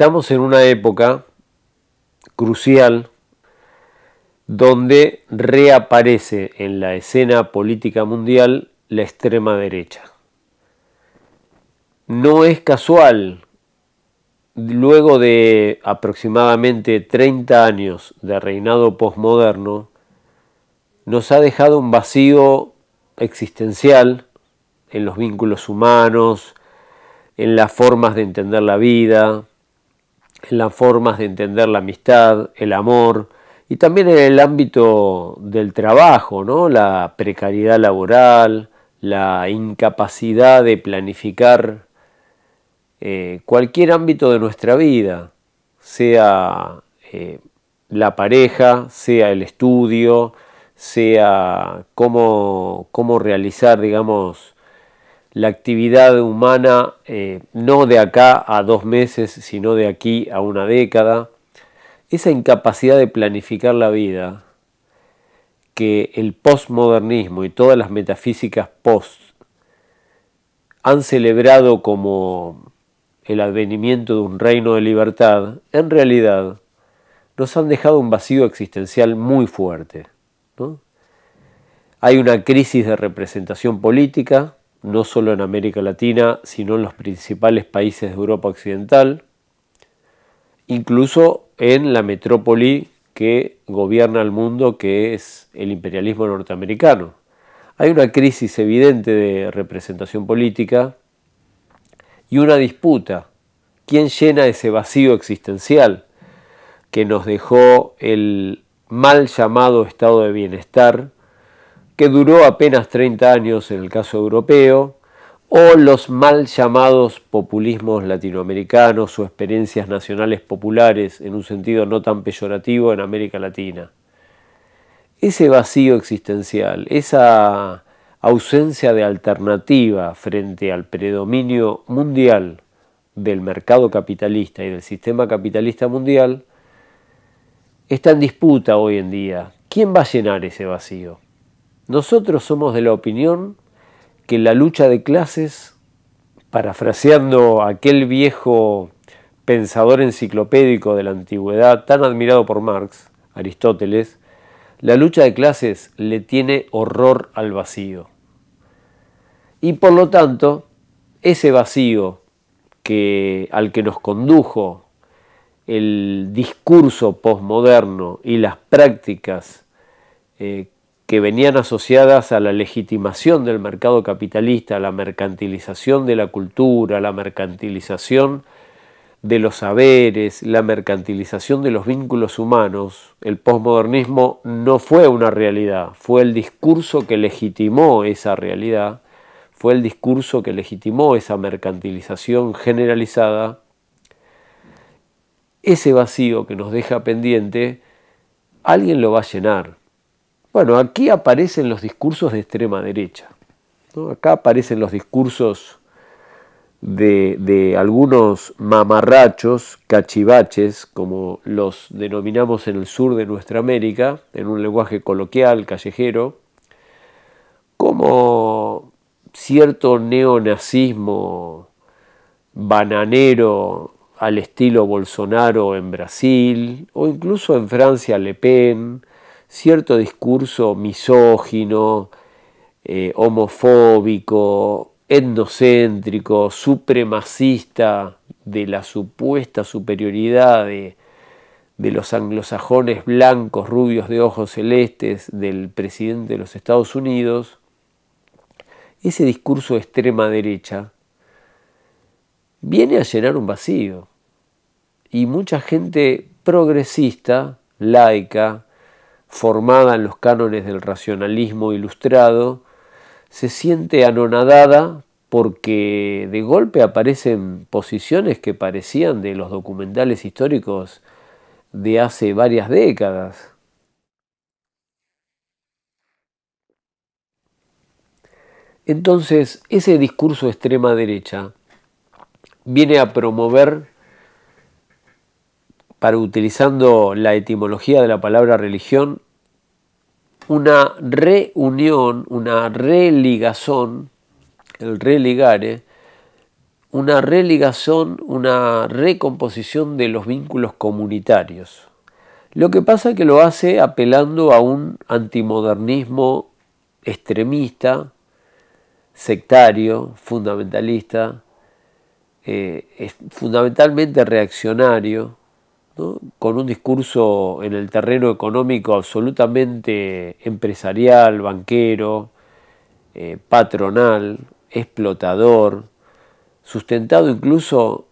estamos en una época crucial donde reaparece en la escena política mundial la extrema derecha. No es casual, luego de aproximadamente 30 años de reinado posmoderno, nos ha dejado un vacío existencial en los vínculos humanos, en las formas de entender la vida, en las formas de entender la amistad, el amor y también en el ámbito del trabajo, ¿no? la precariedad laboral, la incapacidad de planificar eh, cualquier ámbito de nuestra vida, sea eh, la pareja, sea el estudio, sea cómo realizar, digamos, la actividad humana eh, no de acá a dos meses, sino de aquí a una década, esa incapacidad de planificar la vida que el postmodernismo y todas las metafísicas post han celebrado como el advenimiento de un reino de libertad, en realidad nos han dejado un vacío existencial muy fuerte. Hay una crisis de representación política, no solo en América Latina, sino en los principales países de Europa Occidental, incluso en la metrópoli que gobierna el mundo, que es el imperialismo norteamericano. Hay una crisis evidente de representación política y una disputa. ¿Quién llena ese vacío existencial que nos dejó el mal llamado estado de bienestar que duró apenas 30 años en el caso europeo, o los mal llamados populismos latinoamericanos o experiencias nacionales populares en un sentido no tan peyorativo en América Latina. Ese vacío existencial, esa ausencia de alternativa frente al predominio mundial del mercado capitalista y del sistema capitalista mundial, está en disputa hoy en día. ¿Quién va a llenar ese vacío? Nosotros somos de la opinión que la lucha de clases, parafraseando aquel viejo pensador enciclopédico de la antigüedad tan admirado por Marx, Aristóteles, la lucha de clases le tiene horror al vacío. Y por lo tanto, ese vacío que, al que nos condujo el discurso posmoderno y las prácticas eh, que venían asociadas a la legitimación del mercado capitalista, a la mercantilización de la cultura, a la mercantilización de los saberes, la mercantilización de los vínculos humanos, el posmodernismo no fue una realidad, fue el discurso que legitimó esa realidad, fue el discurso que legitimó esa mercantilización generalizada. Ese vacío que nos deja pendiente, alguien lo va a llenar. Bueno, aquí aparecen los discursos de extrema derecha. Acá aparecen los discursos de, de, algunos mamarrachos, cachivaches, como los denominamos en el sur de nuestra América, en un lenguaje coloquial, callejero, como cierto neonazismo bananero al estilo Bolsonaro en Brasil, o incluso en Francia Le Pen, cierto discurso misógino, eh, homofóbico, etnocéntrico, supremacista de la supuesta superioridad de, de los anglosajones blancos, rubios de ojos celestes del presidente de los Estados Unidos, ese discurso de extrema derecha viene a llenar un vacío. Y mucha gente progresista, laica, formada en los cánones del racionalismo ilustrado, se siente anonadada porque de golpe aparecen posiciones que parecían de los documentales históricos de hace varias décadas. Entonces, ese discurso extrema derecha viene a promover para, utilizando la etimología de la palabra religión, una reunión, una religazón, el religare, una religazón, una recomposición de los vínculos comunitarios. Lo que pasa es que lo hace apelando a un antimodernismo extremista, sectario, fundamentalista, eh, es fundamentalmente reaccionario, con un discurso en el terreno económico absolutamente empresarial, banquero, eh, patronal, explotador, sustentado incluso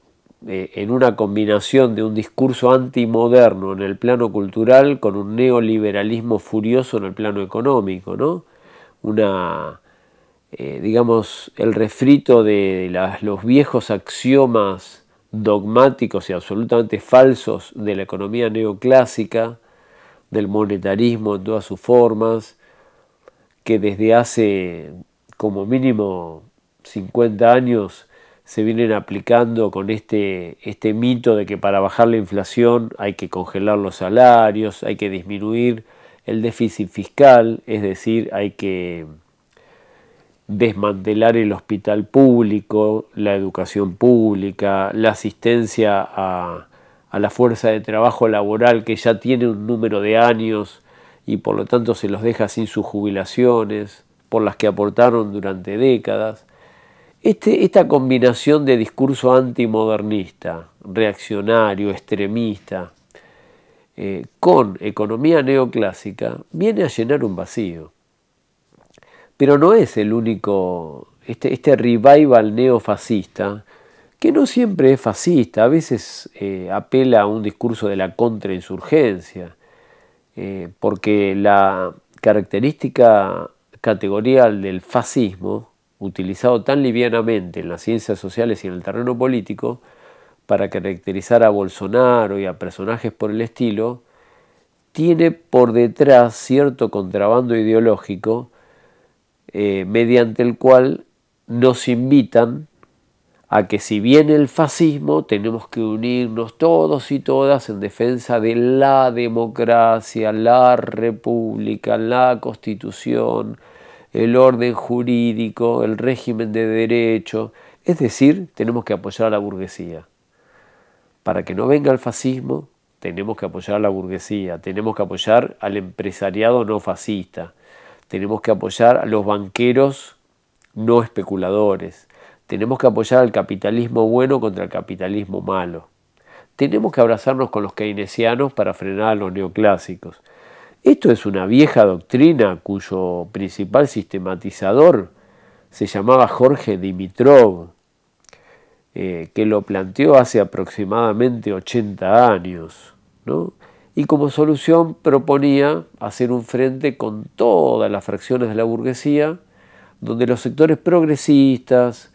eh, en una combinación de un discurso antimoderno en el plano cultural con un neoliberalismo furioso en el plano económico, ¿no? Una, eh, digamos, el refrito de los viejos axiomas dogmáticos y absolutamente falsos de la economía neoclásica, del monetarismo en todas sus formas, que desde hace como mínimo 50 años se vienen aplicando con este, este mito de que para bajar la inflación hay que congelar los salarios, hay que disminuir el déficit fiscal, es decir, hay que desmantelar el hospital público, la educación pública, la asistencia a, la fuerza de trabajo laboral que ya tiene un número de años y por lo tanto se los deja sin sus jubilaciones, por las que aportaron durante décadas. Este, esta combinación de discurso antimodernista, reaccionario, extremista, eh, con economía neoclásica, viene a llenar un vacío pero no es el único, este, este, revival neofascista, que no siempre es fascista, a veces eh, apela a un discurso de la contrainsurgencia, eh, porque la característica categorial del fascismo, utilizado tan livianamente en las ciencias sociales y en el terreno político, para caracterizar a Bolsonaro y a personajes por el estilo, tiene por detrás cierto contrabando ideológico eh, mediante el cual nos invitan a que si viene el fascismo, tenemos que unirnos todos y todas en defensa de la democracia, la república, la constitución, el orden jurídico, el régimen de derecho. Es decir, tenemos que apoyar a la burguesía. Para que no venga el fascismo, tenemos que apoyar a la burguesía, tenemos que apoyar al empresariado no fascista, tenemos que apoyar a los banqueros no especuladores. Tenemos que apoyar al capitalismo bueno contra el capitalismo malo. Tenemos que abrazarnos con los keynesianos para frenar a los neoclásicos. Esto es una vieja doctrina cuyo principal sistematizador se llamaba Jorge Dimitrov, eh, que lo planteó hace aproximadamente 80 años. ¿no? y como solución proponía hacer un frente con todas las fracciones de la burguesía, donde los sectores progresistas,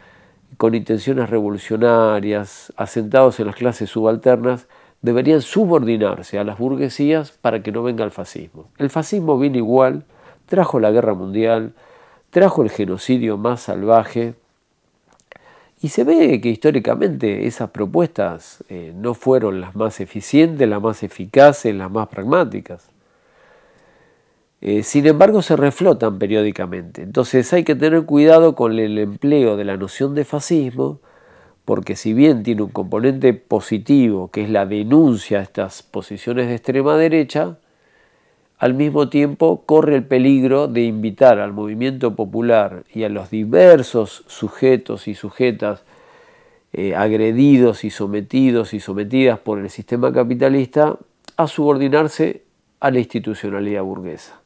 con intenciones revolucionarias, asentados en las clases subalternas, deberían subordinarse a las burguesías para que no venga el fascismo. El fascismo vino igual, trajo la guerra mundial, trajo el genocidio más salvaje, y se ve que históricamente esas propuestas eh, no fueron las más eficientes, las más eficaces, las más pragmáticas. Eh, sin embargo, se reflotan periódicamente. Entonces hay que tener cuidado con el empleo de la noción de fascismo, porque si bien tiene un componente positivo, que es la denuncia a estas posiciones de extrema derecha, al mismo tiempo corre el peligro de invitar al movimiento popular y a los diversos sujetos y sujetas eh, agredidos y sometidos y sometidas por el sistema capitalista a subordinarse a la institucionalidad burguesa.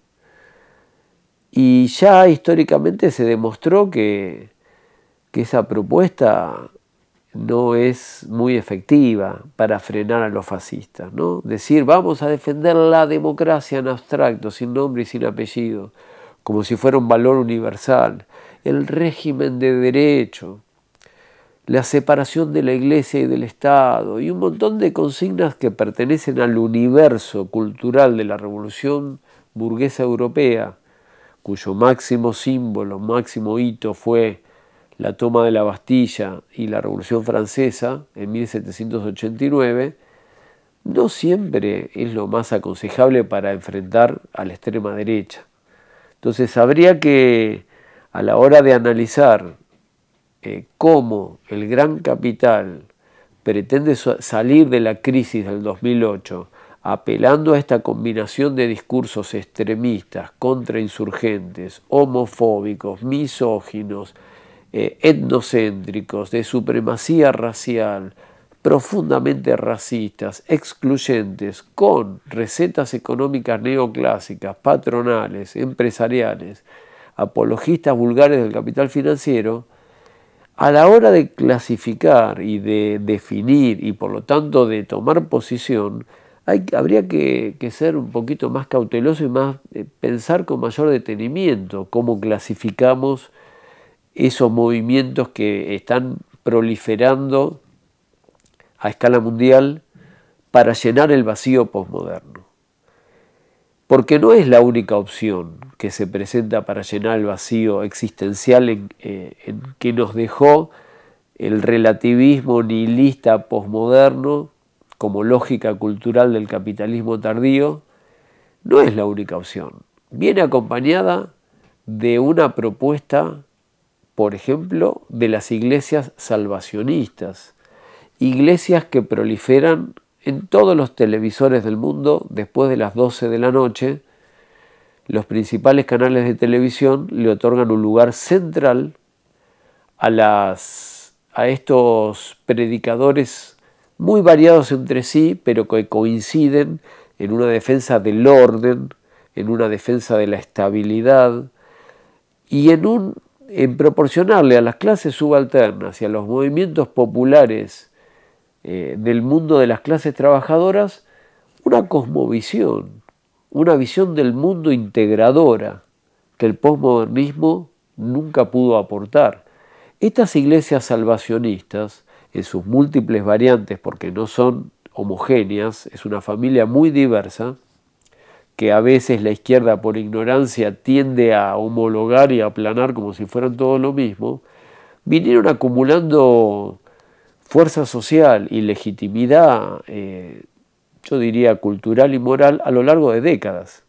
Y ya históricamente se demostró que, que esa propuesta no es muy efectiva para frenar a los fascistas. ¿no? Decir vamos a defender la democracia en abstracto, sin nombre y sin apellido, como si fuera un valor universal, el régimen de derecho, la separación de la iglesia y del Estado, y un montón de consignas que pertenecen al universo cultural de la revolución burguesa europea, cuyo máximo símbolo, máximo hito fue la toma de la Bastilla y la Revolución Francesa en 1789, no siempre es lo más aconsejable para enfrentar a la extrema derecha. Entonces habría que, a la hora de analizar eh, cómo el gran capital pretende salir de la crisis del 2008, apelando a esta combinación de discursos extremistas, contrainsurgentes, homofóbicos, misóginos, etnocéntricos, eh, de supremacía racial, profundamente racistas, excluyentes, con recetas económicas neoclásicas, patronales, empresariales, apologistas vulgares del capital financiero, a la hora de clasificar y de definir y por lo tanto de tomar posición, habría que, ser un poquito más cauteloso y más eh, pensar con mayor detenimiento cómo clasificamos esos movimientos que están proliferando a escala mundial para llenar el vacío posmoderno. Porque no es la única opción que se presenta para llenar el vacío existencial en, eh, que nos dejó el relativismo nihilista posmoderno como lógica cultural del capitalismo tardío, no es la única opción. Viene acompañada de una propuesta por ejemplo, de las iglesias salvacionistas, iglesias que proliferan en todos los televisores del mundo después de las 12 de la noche. Los principales canales de televisión le otorgan un lugar central a, a estos predicadores muy variados entre sí, pero que coinciden en una defensa del orden, en una defensa de la estabilidad y en un en proporcionarle a las clases subalternas y a los movimientos populares eh, del mundo de las clases trabajadoras una cosmovisión, una visión del mundo integradora que el posmodernismo nunca pudo aportar. Estas iglesias salvacionistas, en sus múltiples variantes, porque no son homogéneas, es una familia muy diversa, que a veces la izquierda por ignorancia tiende a homologar y a aplanar como si fueran todos lo mismo, vinieron acumulando fuerza social y legitimidad, eh, yo diría cultural y moral, a lo largo de décadas,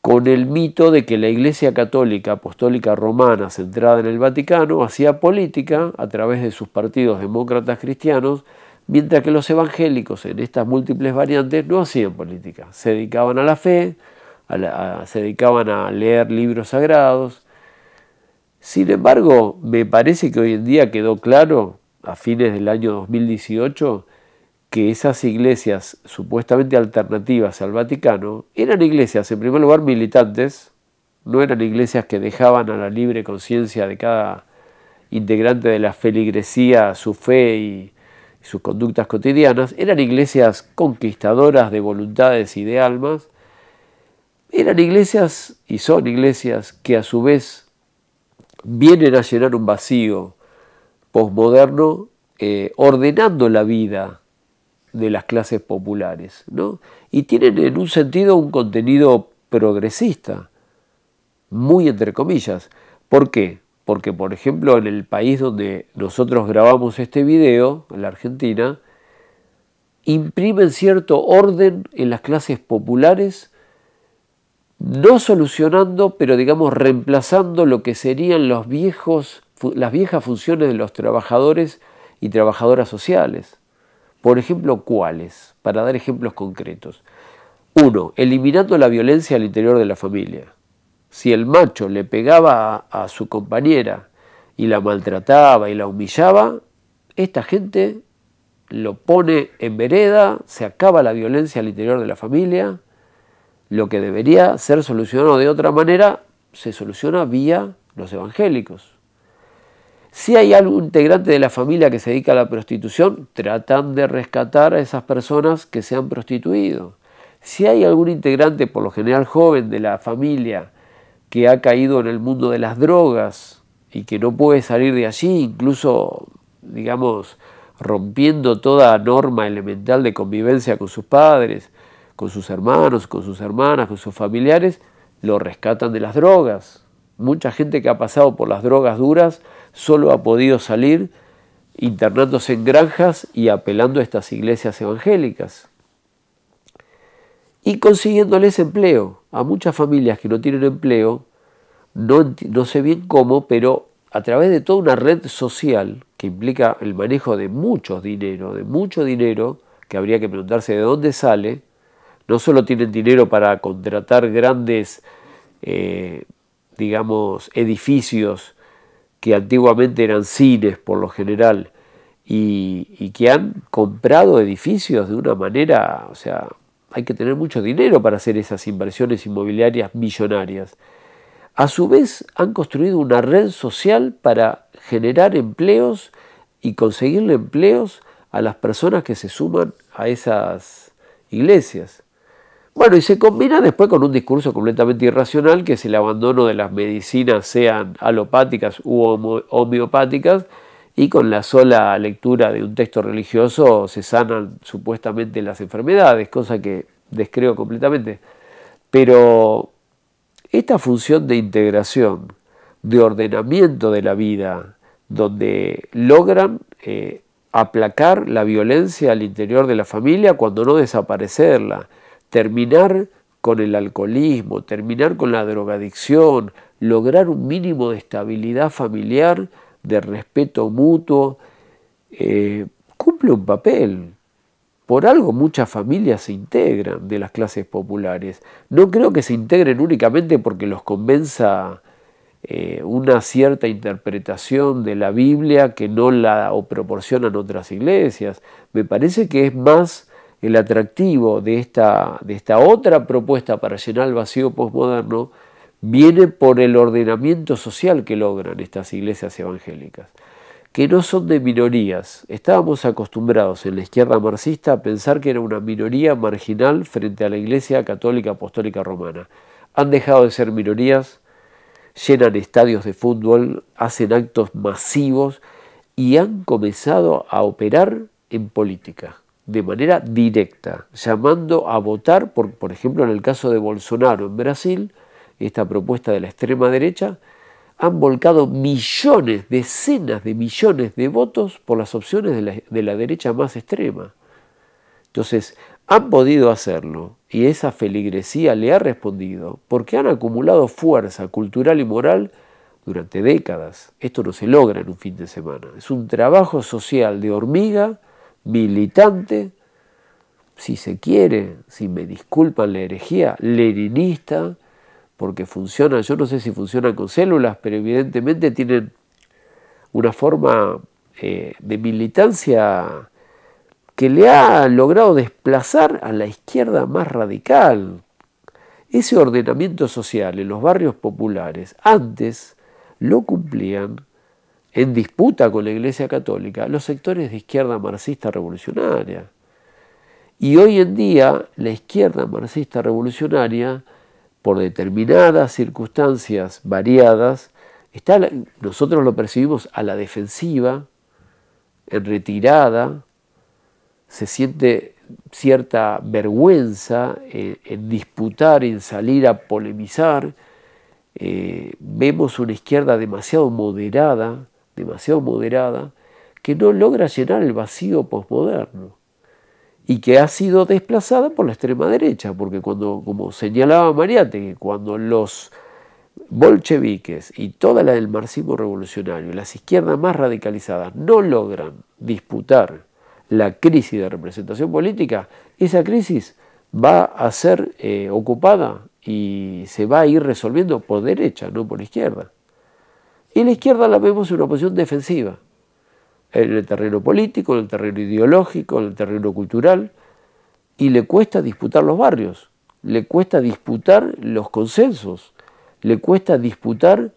con el mito de que la Iglesia Católica Apostólica Romana, centrada en el Vaticano, hacía política a través de sus partidos demócratas cristianos, mientras que los evangélicos en estas múltiples variantes no hacían política, se dedicaban a la fe, se dedicaban a leer libros sagrados. Sin embargo, me parece que hoy en día quedó claro, a fines del año 2018, que esas iglesias supuestamente alternativas al Vaticano eran iglesias, en primer lugar, militantes, no eran iglesias que dejaban a la libre conciencia de cada integrante de la feligresía su fe y, sus conductas cotidianas, eran iglesias conquistadoras de voluntades y de almas, eran iglesias y son iglesias que a su vez vienen a llenar un vacío posmoderno eh, ordenando la vida de las clases populares, Y tienen en un sentido un contenido progresista, muy entre comillas. ¿Por qué? porque por ejemplo en el país donde nosotros grabamos este video, en la Argentina, imprimen cierto orden en las clases populares, no solucionando, pero digamos reemplazando lo que serían las viejas funciones de los trabajadores y trabajadoras sociales. Por ejemplo, ¿cuáles? Para dar ejemplos concretos. Uno, eliminando la violencia al interior de la familia si el macho le pegaba a, su compañera y la maltrataba y la humillaba, esta gente lo pone en vereda, se acaba la violencia al interior de la familia, lo que debería ser solucionado de otra manera se soluciona vía los evangélicos. Si hay algún integrante de la familia que se dedica a la prostitución, tratan de rescatar a esas personas que se han prostituido. Si hay algún integrante, por lo general joven, de la familia que ha caído en el mundo de las drogas y que no puede salir de allí, incluso, digamos, rompiendo toda norma elemental de convivencia con sus padres, con sus hermanos, con sus hermanas, con sus familiares, lo rescatan de las drogas. Mucha gente que ha pasado por las drogas duras solo ha podido salir internándose en granjas y apelando a estas iglesias evangélicas y consiguiéndoles empleo a muchas familias que no tienen empleo, no, no sé bien cómo, pero a través de toda una red social que implica el manejo de muchos dinero, de mucho dinero, que habría que preguntarse de dónde sale, no solo tienen dinero para contratar grandes, eh, digamos, edificios que antiguamente eran cines por lo general y, y, que han comprado edificios de una manera, o sea, hay que tener mucho dinero para hacer esas inversiones inmobiliarias millonarias. A su vez, han construido una red social para generar empleos y conseguirle empleos a las personas que se suman a esas iglesias. Bueno, y se combina después con un discurso completamente irracional, que es el abandono de las medicinas, sean alopáticas u homeopáticas, y con la sola lectura de un texto religioso se sanan supuestamente las enfermedades, cosa que descreo completamente. Pero esta función de integración, de ordenamiento de la vida, donde logran eh, aplacar la violencia al interior de la familia cuando no desaparecerla, terminar con el alcoholismo, terminar con la drogadicción, lograr un mínimo de estabilidad familiar, de respeto mutuo, eh, cumple un papel. Por algo muchas familias se integran de las clases populares. No creo que se integren únicamente porque los convenza eh, una cierta interpretación de la Biblia que no la o proporcionan otras iglesias. Me parece que es más el atractivo de esta, de esta otra propuesta para llenar el vacío postmoderno, viene por el ordenamiento social que logran estas iglesias evangélicas, que no son de minorías. Estábamos acostumbrados en la izquierda marxista a pensar que era una minoría marginal frente a la Iglesia Católica Apostólica Romana. Han dejado de ser minorías, llenan estadios de fútbol, hacen actos masivos y han comenzado a operar en política de manera directa, llamando a votar, por, por ejemplo en el caso de Bolsonaro en Brasil, esta propuesta de la extrema derecha, han volcado millones, decenas de millones de votos por las opciones de la, derecha más extrema. Entonces, han podido hacerlo y esa feligresía le ha respondido porque han acumulado fuerza cultural y moral durante décadas. Esto no se logra en un fin de semana. Es un trabajo social de hormiga, militante, si se quiere, si me disculpan la herejía, leninista, porque funciona, yo no sé si funcionan con células, pero evidentemente tienen una forma eh, de militancia que le ha logrado desplazar a la izquierda más radical. Ese ordenamiento social en los barrios populares antes lo cumplían en disputa con la Iglesia Católica los sectores de izquierda marxista revolucionaria. Y hoy en día la izquierda marxista revolucionaria por determinadas circunstancias variadas, nosotros lo percibimos a la defensiva, en retirada, se siente cierta vergüenza en, disputar, en salir a polemizar. Eh, vemos una izquierda demasiado moderada, demasiado moderada, que no logra llenar el vacío posmoderno y que ha sido desplazada por la extrema derecha, porque cuando, como señalaba Mariate, cuando los bolcheviques y toda la del marxismo revolucionario, las izquierdas más radicalizadas, no logran disputar la crisis de representación política, esa crisis va a ser eh, ocupada y se va a ir resolviendo por derecha, no por izquierda. Y la izquierda la vemos en una posición defensiva, en el terreno político, en el terreno ideológico, en el terreno cultural, y le cuesta disputar los barrios, le cuesta disputar los consensos, le cuesta disputar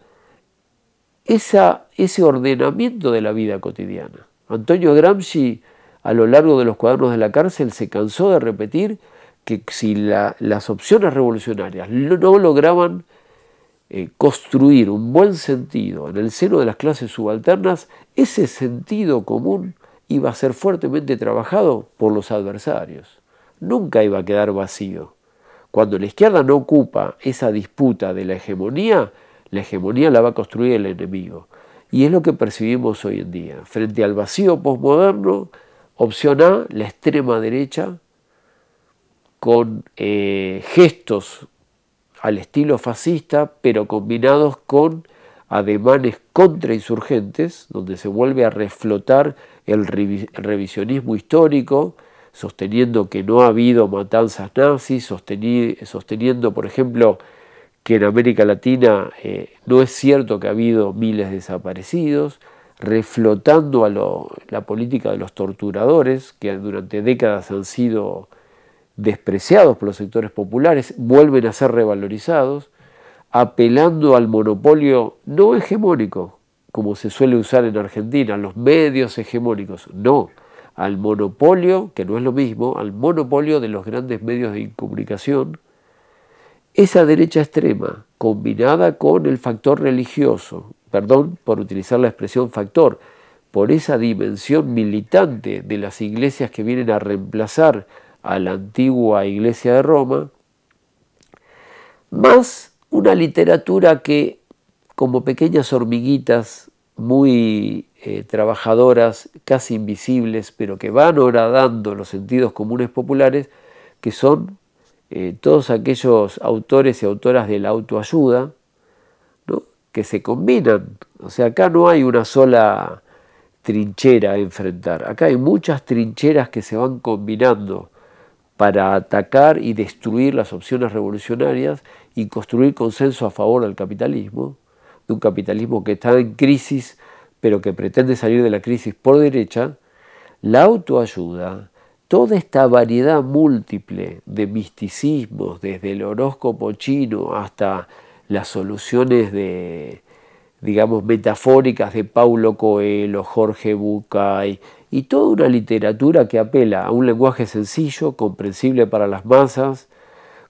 esa, ese ordenamiento de la vida cotidiana. Antonio Gramsci, a lo largo de los cuadernos de la cárcel, se cansó de repetir que si las opciones revolucionarias no lograban eh, construir un buen sentido en el seno de las clases subalternas, ese sentido común iba a ser fuertemente trabajado por los adversarios. Nunca iba a quedar vacío. Cuando la izquierda no ocupa esa disputa de la hegemonía, la hegemonía la va a construir el enemigo. Y es lo que percibimos hoy en día. Frente al vacío postmoderno, opción A, la extrema derecha, con eh, gestos al estilo fascista, pero combinados con ademanes contrainsurgentes, donde se vuelve a reflotar el revisionismo histórico, sosteniendo que no ha habido matanzas nazis, sosteniendo, por ejemplo, que en América Latina eh, no es cierto que ha habido miles de desaparecidos, reflotando a la política de los torturadores, que durante décadas han sido despreciados por los sectores populares, vuelven a ser revalorizados, apelando al monopolio no hegemónico, como se suele usar en Argentina, a los medios hegemónicos, no, al monopolio, que no es lo mismo, al monopolio de los grandes medios de comunicación, esa derecha extrema, combinada con el factor religioso, perdón por utilizar la expresión factor, por esa dimensión militante de las iglesias que vienen a reemplazar a la antigua Iglesia de Roma, más una literatura que, como pequeñas hormiguitas muy eh, trabajadoras, casi invisibles, pero que van horadando los sentidos comunes populares, que son eh, todos aquellos autores y autoras de la autoayuda, que se combinan. O sea, acá no hay una sola trinchera a enfrentar, acá hay muchas trincheras que se van combinando para atacar y destruir las opciones revolucionarias y construir consenso a favor del capitalismo, de un capitalismo que está en crisis pero que pretende salir de la crisis por derecha, la autoayuda, toda esta variedad múltiple de misticismos, desde el horóscopo chino hasta las soluciones de, digamos, metafóricas de Paulo Coelho, Jorge Bucay y toda una literatura que apela a un lenguaje sencillo, comprensible para las masas,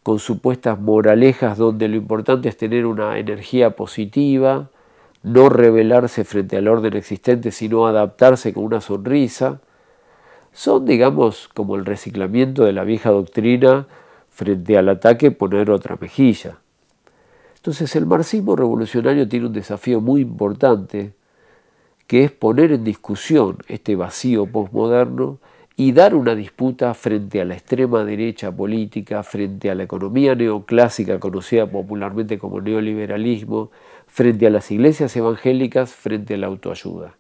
con supuestas moralejas donde lo importante es tener una energía positiva, no rebelarse frente al orden existente, sino adaptarse con una sonrisa, son, digamos, como el reciclamiento de la vieja doctrina frente al ataque poner otra mejilla. Entonces el marxismo revolucionario tiene un desafío muy importante, que es poner en discusión este vacío postmoderno y dar una disputa frente a la extrema derecha política, frente a la economía neoclásica conocida popularmente como neoliberalismo, frente a las iglesias evangélicas, frente a la autoayuda,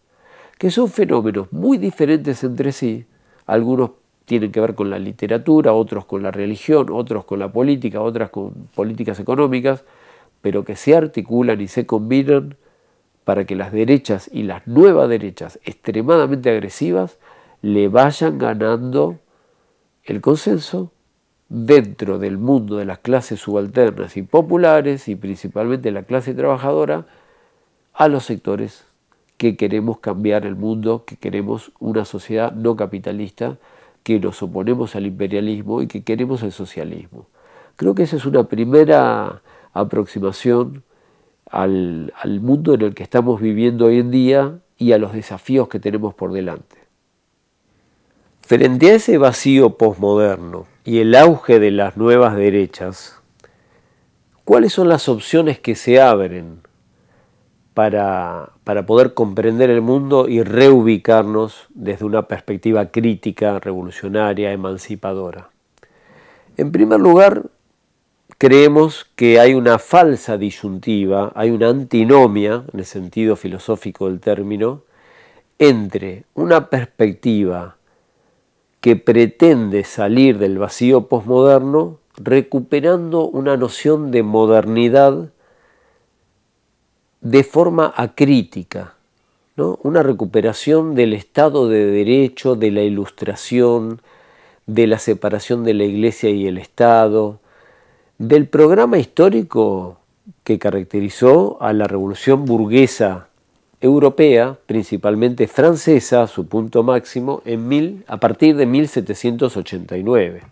que son fenómenos muy diferentes entre sí, algunos tienen que ver con la literatura, otros con la religión, otros con la política, otras con políticas económicas, pero que se articulan y se combinan para que las derechas y las nuevas derechas extremadamente agresivas le vayan ganando el consenso dentro del mundo de las clases subalternas y populares y principalmente la clase trabajadora a los sectores que queremos cambiar el mundo, que queremos una sociedad no capitalista, que nos oponemos al imperialismo y que queremos el socialismo. Creo que esa es una primera aproximación al, mundo en el que estamos viviendo hoy en día y a los desafíos que tenemos por delante. Frente a ese vacío posmoderno y el auge de las nuevas derechas, ¿cuáles son las opciones que se abren para, para, poder comprender el mundo y reubicarnos desde una perspectiva crítica, revolucionaria, emancipadora? En primer lugar, creemos que hay una falsa disyuntiva, hay una antinomia, en el sentido filosófico del término, entre una perspectiva que pretende salir del vacío posmoderno recuperando una noción de modernidad de forma acrítica, una recuperación del Estado de Derecho, de la Ilustración, de la separación de la Iglesia y el Estado, del programa histórico que caracterizó a la revolución burguesa europea, principalmente francesa, a su punto máximo, en a partir de 1789.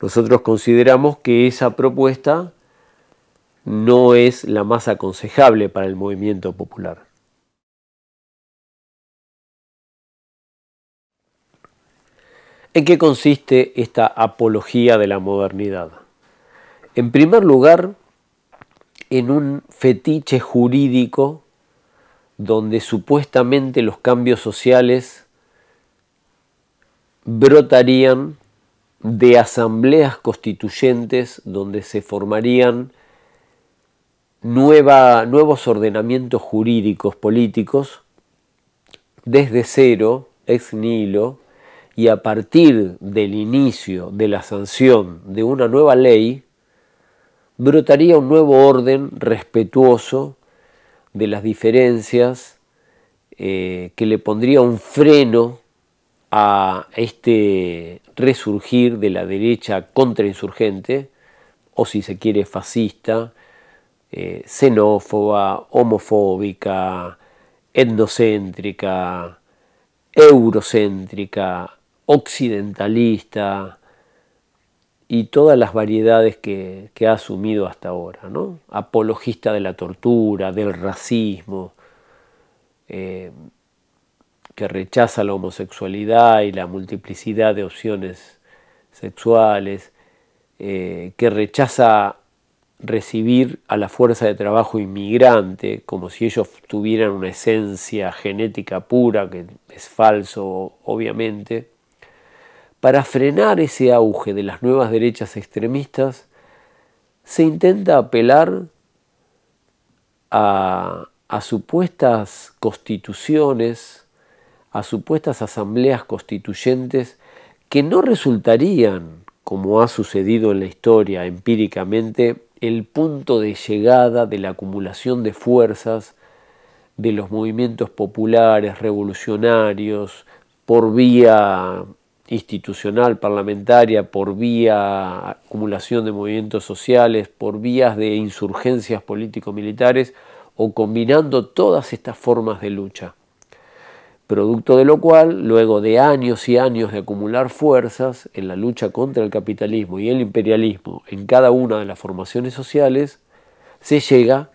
Nosotros consideramos que esa propuesta no es la más aconsejable para el movimiento popular. ¿En qué consiste esta apología de la modernidad? En primer lugar, en un fetiche jurídico donde supuestamente los cambios sociales brotarían de asambleas constituyentes donde se formarían nuevos ordenamientos jurídicos políticos desde cero, ex nihilo, y a partir del inicio de la sanción de una nueva ley, brotaría un nuevo orden respetuoso de las diferencias eh, que le pondría un freno a este resurgir de la derecha contrainsurgente, o si se quiere fascista, eh, xenófoba, homofóbica, etnocéntrica, eurocéntrica, occidentalista y todas las variedades que, ha asumido hasta ahora, ¿no? apologista de la tortura, del racismo, eh, que rechaza la homosexualidad y la multiplicidad de opciones sexuales, eh, que rechaza recibir a la fuerza de trabajo inmigrante, como si ellos tuvieran una esencia genética pura, que es falso, obviamente, para frenar ese auge de las nuevas derechas extremistas, se intenta apelar a, supuestas constituciones, a supuestas asambleas constituyentes que no resultarían, como ha sucedido en la historia empíricamente, el punto de llegada de la acumulación de fuerzas de los movimientos populares, revolucionarios, por vía institucional, parlamentaria, por vía acumulación de movimientos sociales, por vías de insurgencias político-militares o combinando todas estas formas de lucha. Producto de lo cual, luego de años y años de acumular fuerzas en la lucha contra el capitalismo y el imperialismo en cada una de las formaciones sociales, se llega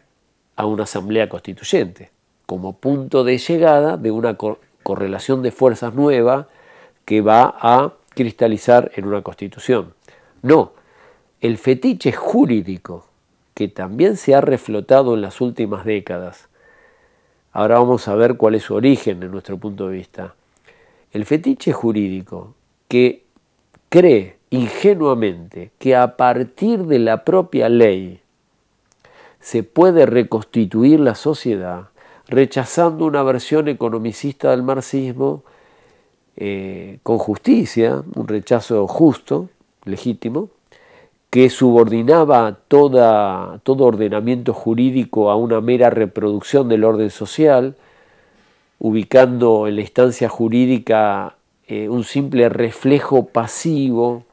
a una asamblea constituyente, como punto de llegada de una correlación de fuerzas nueva que va a cristalizar en una constitución. No, el fetiche jurídico, que también se ha reflotado en las últimas décadas, ahora vamos a ver cuál es su origen en nuestro punto de vista, el fetiche jurídico que cree ingenuamente que a partir de la propia ley se puede reconstituir la sociedad, rechazando una versión economicista del marxismo eh, con justicia, un rechazo justo, legítimo, que subordinaba todo ordenamiento jurídico a una mera reproducción del orden social, ubicando en la instancia jurídica eh, un simple reflejo pasivo,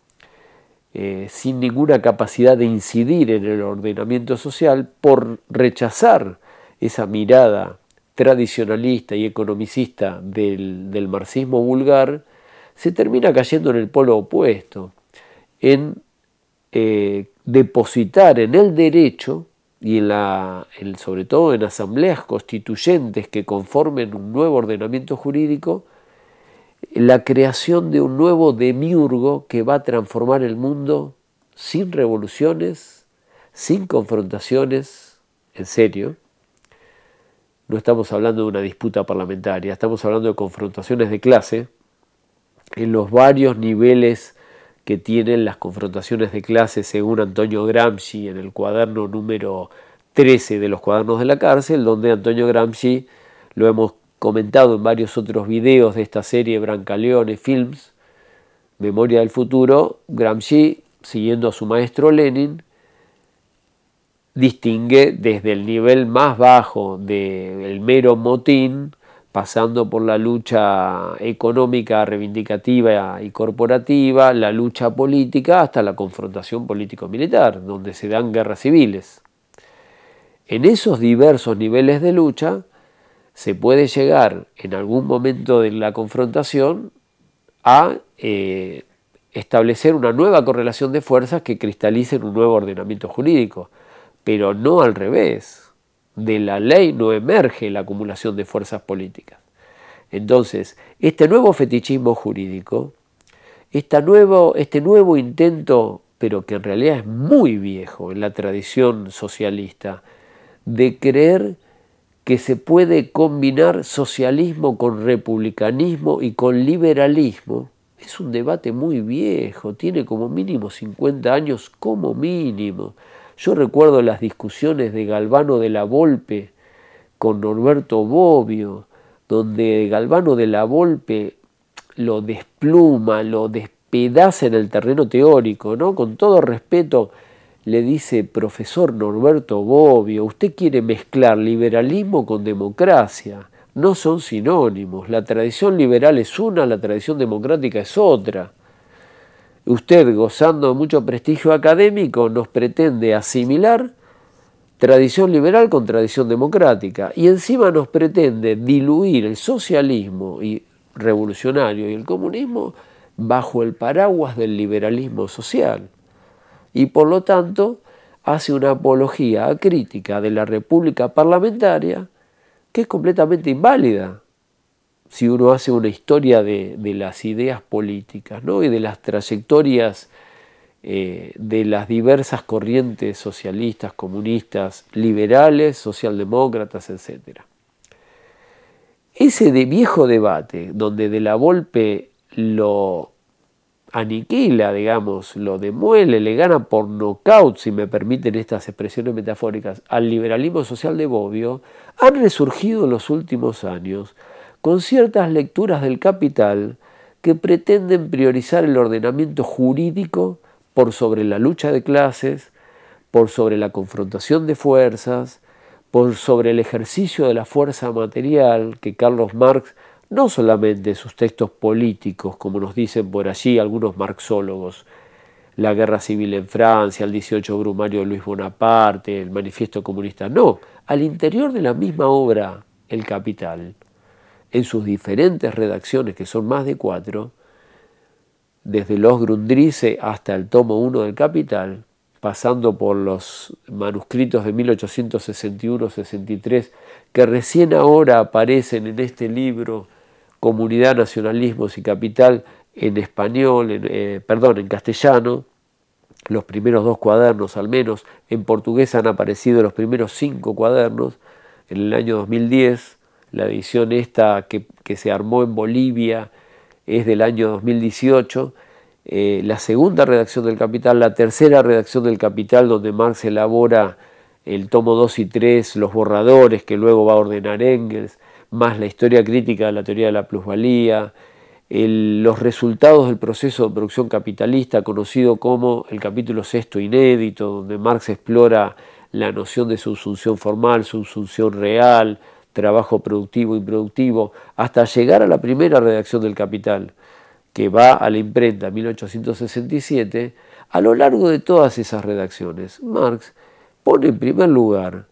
eh, sin ninguna capacidad de incidir en el ordenamiento social, por rechazar esa mirada tradicionalista y economicista del, marxismo vulgar, se termina cayendo en el polo opuesto, en eh, depositar en el derecho y en la, sobre todo en asambleas constituyentes que conformen un nuevo ordenamiento jurídico, la creación de un nuevo demiurgo que va a transformar el mundo sin revoluciones, sin confrontaciones, en serio, no estamos hablando de una disputa parlamentaria, estamos hablando de confrontaciones de clase en los varios niveles que tienen las confrontaciones de clase según Antonio Gramsci en el cuaderno número 13 de los cuadernos de la cárcel, donde Antonio Gramsci, lo hemos comentado en varios otros videos de esta serie Brancaleone Films, Memoria del Futuro, Gramsci, siguiendo a su maestro Lenin, distingue desde el nivel más bajo del mero motín, pasando por la lucha económica, reivindicativa y corporativa, la lucha política, hasta la confrontación político-militar, donde se dan guerras civiles. En esos diversos niveles de lucha se puede llegar en algún momento de la confrontación a eh, establecer una nueva correlación de fuerzas que en un nuevo ordenamiento jurídico pero no al revés. De la ley no emerge la acumulación de fuerzas políticas. Entonces, este nuevo fetichismo jurídico, este nuevo intento, pero que en realidad es muy viejo en la tradición socialista, de creer que se puede combinar socialismo con republicanismo y con liberalismo, es un debate muy viejo, tiene como mínimo 50 años, como mínimo. Yo recuerdo las discusiones de Galvano de la Volpe con Norberto Bobbio, donde Galvano de la Volpe lo despluma, lo despedaza en el terreno teórico, ¿no? Con todo respeto le dice, profesor Norberto Bobbio, usted quiere mezclar liberalismo con democracia. No son sinónimos. La tradición liberal es una, la tradición democrática es otra. Usted, gozando de mucho prestigio académico, nos pretende asimilar tradición liberal con tradición democrática y encima nos pretende diluir el socialismo y revolucionario y el comunismo bajo el paraguas del liberalismo social y por lo tanto hace una apología crítica de la república parlamentaria que es completamente inválida si uno hace una historia de, las ideas políticas y de las trayectorias eh, de las diversas corrientes socialistas, comunistas, liberales, socialdemócratas, etc. Ese viejo debate, donde de la Volpe lo aniquila, digamos, lo demuele, le gana por nocaut, si me permiten estas expresiones metafóricas, al liberalismo social de Bobbio, han resurgido en los últimos años con ciertas lecturas del capital que pretenden priorizar el ordenamiento jurídico por sobre la lucha de clases, por sobre la confrontación de fuerzas, por sobre el ejercicio de la fuerza material que Carlos Marx no solamente sus textos políticos, como nos dicen por allí algunos marxólogos, la guerra civil en Francia, el 18 Brumario de Luis Bonaparte, el manifiesto comunista, no, al interior de la misma obra, El Capital en sus diferentes redacciones, que son más de cuatro, desde los Grundrisse hasta el tomo 1 del Capital, pasando por los manuscritos de 1861-63, que recién ahora aparecen en este libro, Comunidad, Nacionalismos y Capital, en español, eh, perdón, en castellano, los primeros dos cuadernos al menos, en portugués han aparecido los primeros cinco cuadernos en el año 2010, la edición esta que, se armó en Bolivia es del año 2018. Eh, la segunda redacción del Capital, la tercera redacción del Capital, donde Marx elabora el tomo 2 y 3, los borradores que luego va a ordenar Engels, más la historia crítica de la teoría de la plusvalía, los resultados del proceso de producción capitalista, conocido como el capítulo sexto inédito, donde Marx explora la noción de subsunción formal, subsunción real, trabajo productivo, y productivo hasta llegar a la primera redacción del Capital, que va a la imprenta en 1867, a lo largo de todas esas redacciones, Marx pone en primer lugar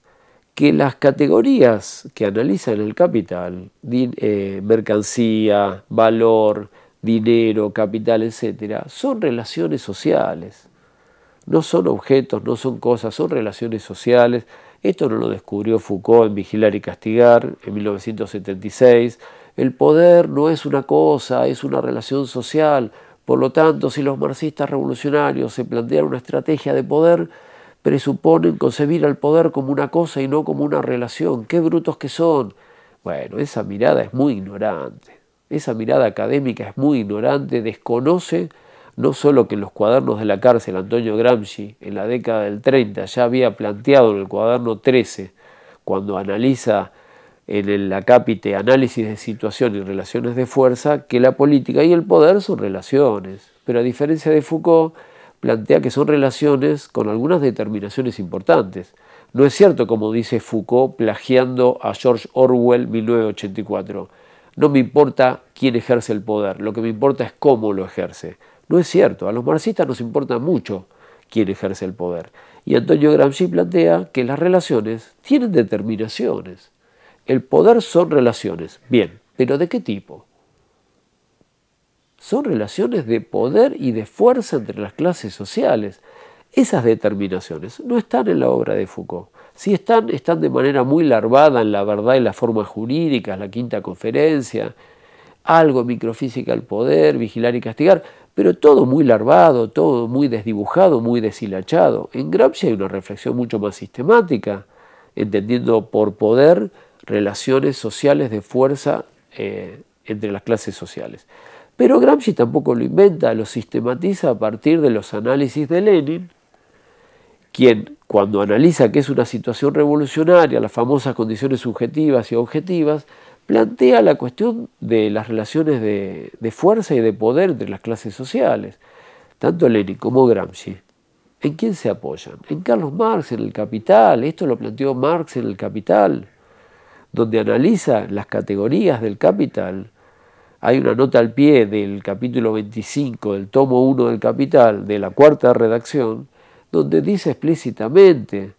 que las categorías que analizan el capital, eh, mercancía, valor, dinero, capital, etc., son relaciones sociales. No son objetos, no son cosas, son relaciones sociales esto no lo descubrió Foucault en Vigilar y Castigar en 1976. El poder no es una cosa, es una relación social. Por lo tanto, si los marxistas revolucionarios se plantean una estrategia de poder, presuponen concebir al poder como una cosa y no como una relación. ¡Qué brutos que son! Bueno, esa mirada es muy ignorante. Esa mirada académica es muy ignorante, desconoce no solo que en los cuadernos de la cárcel Antonio Gramsci en la década del 30 ya había planteado en el cuaderno 13, cuando analiza en el acápite análisis de situación y relaciones de fuerza, que la política y el poder son relaciones, pero a diferencia de Foucault, plantea que son relaciones con algunas determinaciones importantes. No es cierto, como dice Foucault, plagiando a George Orwell 1984, no me importa quién ejerce el poder, lo que me importa es cómo lo ejerce. No es cierto, a los marxistas nos importa mucho quién ejerce el poder. Y Antonio Gramsci plantea que las relaciones tienen determinaciones. El poder son relaciones. Bien, pero ¿de qué tipo? Son relaciones de poder y de fuerza entre las clases sociales. Esas determinaciones no están en la obra de Foucault. Si están, están de manera muy larvada en la verdad y las formas jurídicas, la quinta conferencia, algo microfísica al poder, vigilar y castigar, pero todo muy larvado, todo muy desdibujado, muy deshilachado. En Gramsci hay una reflexión mucho más sistemática, entendiendo por poder relaciones sociales de fuerza eh, entre las clases sociales. Pero Gramsci tampoco lo inventa, lo sistematiza a partir de los análisis de Lenin, quien cuando analiza que es una situación revolucionaria, las famosas condiciones subjetivas y objetivas, plantea la cuestión de las relaciones de, fuerza y de poder entre las clases sociales. Tanto Lenin como Gramsci, ¿en quién se apoyan? En Carlos Marx, en el Capital, esto lo planteó Marx en el Capital, donde analiza las categorías del Capital. Hay una nota al pie del capítulo 25 del tomo 1 del Capital, de la cuarta redacción, donde dice explícitamente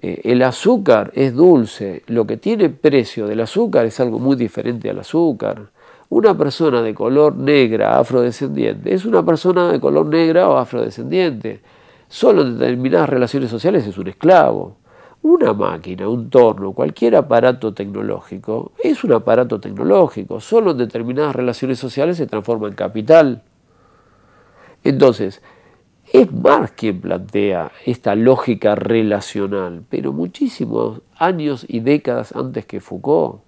eh, el azúcar es dulce, lo que tiene precio del azúcar es algo muy diferente al azúcar. Una persona de color negra, afrodescendiente, es una persona de color negra o afrodescendiente. Solo en determinadas relaciones sociales es un esclavo. Una máquina, un torno, cualquier aparato tecnológico es un aparato tecnológico. Solo en determinadas relaciones sociales se transforma en capital. Entonces, es Marx quien plantea esta lógica relacional, pero muchísimos años y décadas antes que Foucault,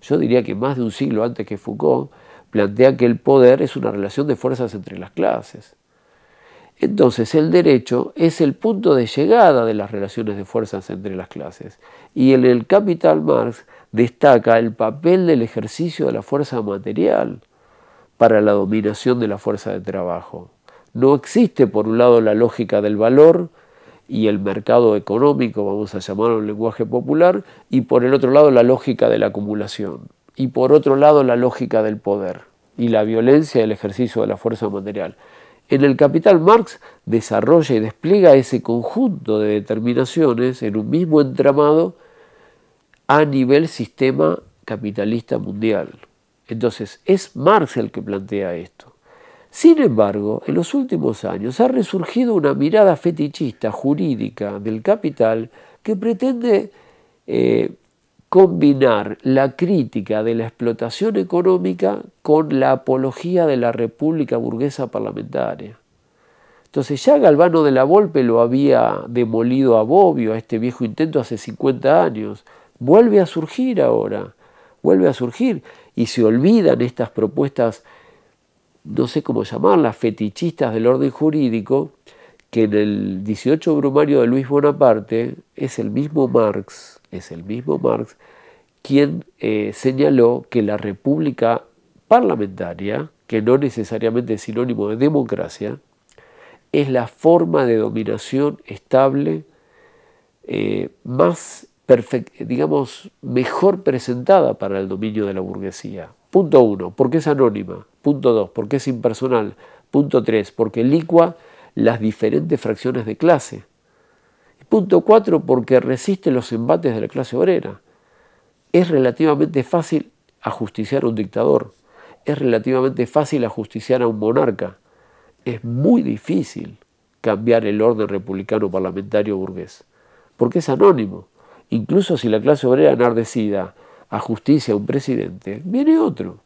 yo diría que más de un siglo antes que Foucault, plantea que el poder es una relación de fuerzas entre las clases. Entonces el derecho es el punto de llegada de las relaciones de fuerzas entre las clases. Y en el Capital Marx destaca el papel del ejercicio de la fuerza material para la dominación de la fuerza de trabajo. No existe, por un lado, la lógica del valor y el mercado económico, vamos a llamarlo en lenguaje popular, y por el otro lado, la lógica de la acumulación, y por otro lado, la lógica del poder y la violencia del ejercicio de la fuerza material. En el Capital Marx desarrolla y despliega ese conjunto de determinaciones en un mismo entramado a nivel sistema capitalista mundial. Entonces, es Marx el que plantea esto. Sin embargo, en los últimos años ha resurgido una mirada fetichista jurídica del capital que pretende eh, combinar la crítica de la explotación económica con la apología de la república burguesa parlamentaria. Entonces ya Galvano de la Volpe lo había demolido a Bobbio, a este viejo intento, hace 50 años. Vuelve a surgir ahora, vuelve a surgir y se olvidan estas propuestas no sé cómo llamarlas, fetichistas del orden jurídico, que en el 18 Brumario de Luis Bonaparte es el mismo Marx, es el mismo Marx, quien eh, señaló que la república parlamentaria, que no necesariamente es sinónimo de democracia, es la forma de dominación estable eh, más, digamos, mejor presentada para el dominio de la burguesía. Punto uno, porque es anónima. Punto 2, porque es impersonal. Punto 3, porque licua las diferentes fracciones de clase. punto 4, porque resiste los embates de la clase obrera. Es relativamente fácil ajusticiar a un dictador. Es relativamente fácil ajusticiar a un monarca. Es muy difícil cambiar el orden republicano parlamentario burgués, porque es anónimo. Incluso si la clase obrera enardecida ajusticia a un presidente, viene otro.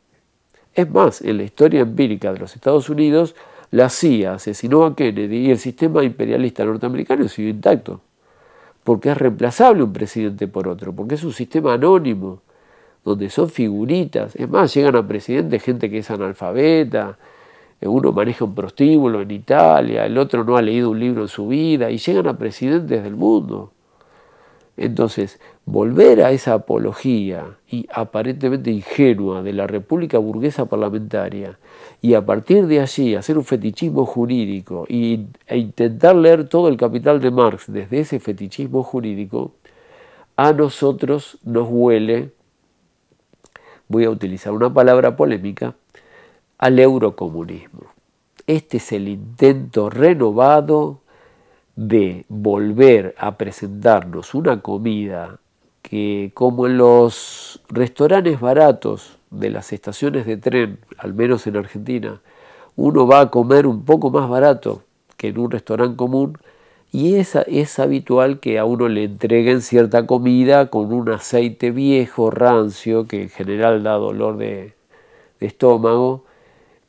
Es más, en la historia empírica de los Estados Unidos, la CIA asesinó a Kennedy y el sistema imperialista norteamericano sido intacto, porque es reemplazable un presidente por otro, porque es un sistema anónimo, donde son figuritas, es más, llegan a presidente gente que es analfabeta, uno maneja un prostíbulo en Italia, el otro no ha leído un libro en su vida, y llegan a presidentes del mundo. Entonces, volver a esa apología y aparentemente ingenua de la República Burguesa Parlamentaria y a partir de allí hacer un fetichismo jurídico e intentar leer todo el capital de Marx desde ese fetichismo jurídico, a nosotros nos huele, voy a utilizar una palabra polémica, al eurocomunismo. Este es el intento renovado de volver a presentarnos una comida que como en los restaurantes baratos de las estaciones de tren, al menos en Argentina, uno va a comer un poco más barato que en un restaurante común y es, es habitual que a uno le entreguen cierta comida con un aceite viejo, rancio, que en general da dolor de, de estómago.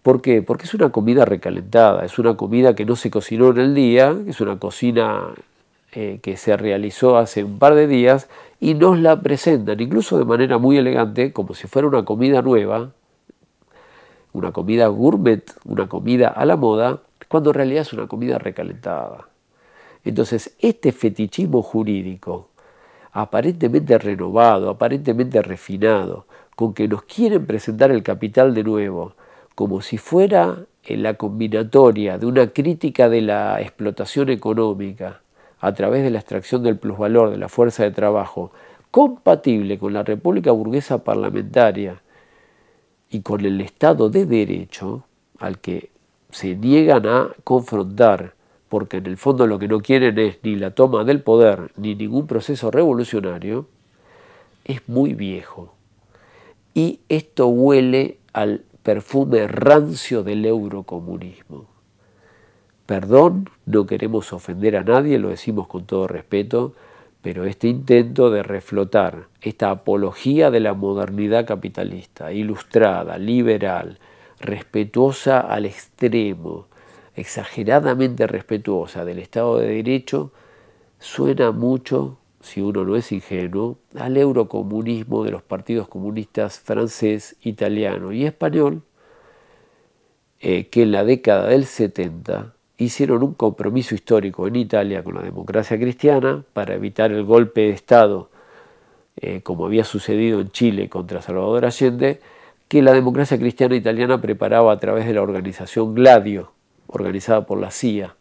¿Por qué? Porque es una comida recalentada, es una comida que no se cocinó en el día, es una cocina eh, que se realizó hace un par de días y nos la presentan, incluso de manera muy elegante, como si fuera una comida nueva, una comida gourmet, una comida a la moda, cuando en realidad es una comida recalentada. Entonces, este fetichismo jurídico, aparentemente renovado, aparentemente refinado, con que nos quieren presentar el capital de nuevo, como si fuera la combinatoria de una crítica de la explotación económica, a través de la extracción del plusvalor de la fuerza de trabajo, compatible con la República Burguesa Parlamentaria y con el Estado de Derecho, al que se niegan a confrontar, porque en el fondo lo que no quieren es ni la toma del poder, ni ningún proceso revolucionario, es muy viejo. Y esto huele al perfume rancio del eurocomunismo perdón, no queremos ofender a nadie, lo decimos con todo respeto, pero este intento de reflotar esta apología de la modernidad capitalista, ilustrada, liberal, respetuosa al extremo, exageradamente respetuosa del Estado de Derecho, suena mucho, si uno no es ingenuo, al eurocomunismo de los partidos comunistas francés, italiano y español, eh, que en la década del 70 hicieron un compromiso histórico en Italia con la democracia cristiana para evitar el golpe de Estado, eh, como había sucedido en Chile contra Salvador Allende, que la democracia cristiana italiana preparaba a través de la organización Gladio, organizada por la CIA,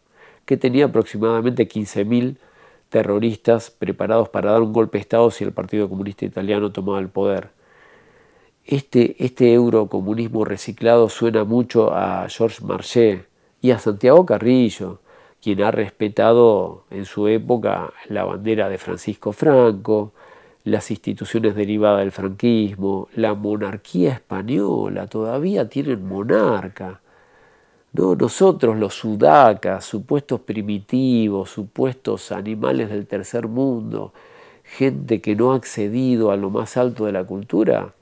que tenía aproximadamente 15.000 terroristas preparados para dar un golpe de Estado si el Partido Comunista Italiano tomaba el poder. Este, este eurocomunismo reciclado suena mucho a Georges Marchais, y a Santiago Carrillo, quien ha respetado en su época la bandera de Francisco Franco, las instituciones derivadas del franquismo, la monarquía española, todavía tienen monarca. No, nosotros, los sudacas, supuestos primitivos, supuestos animales del tercer mundo, gente que no ha accedido a lo más alto de la cultura,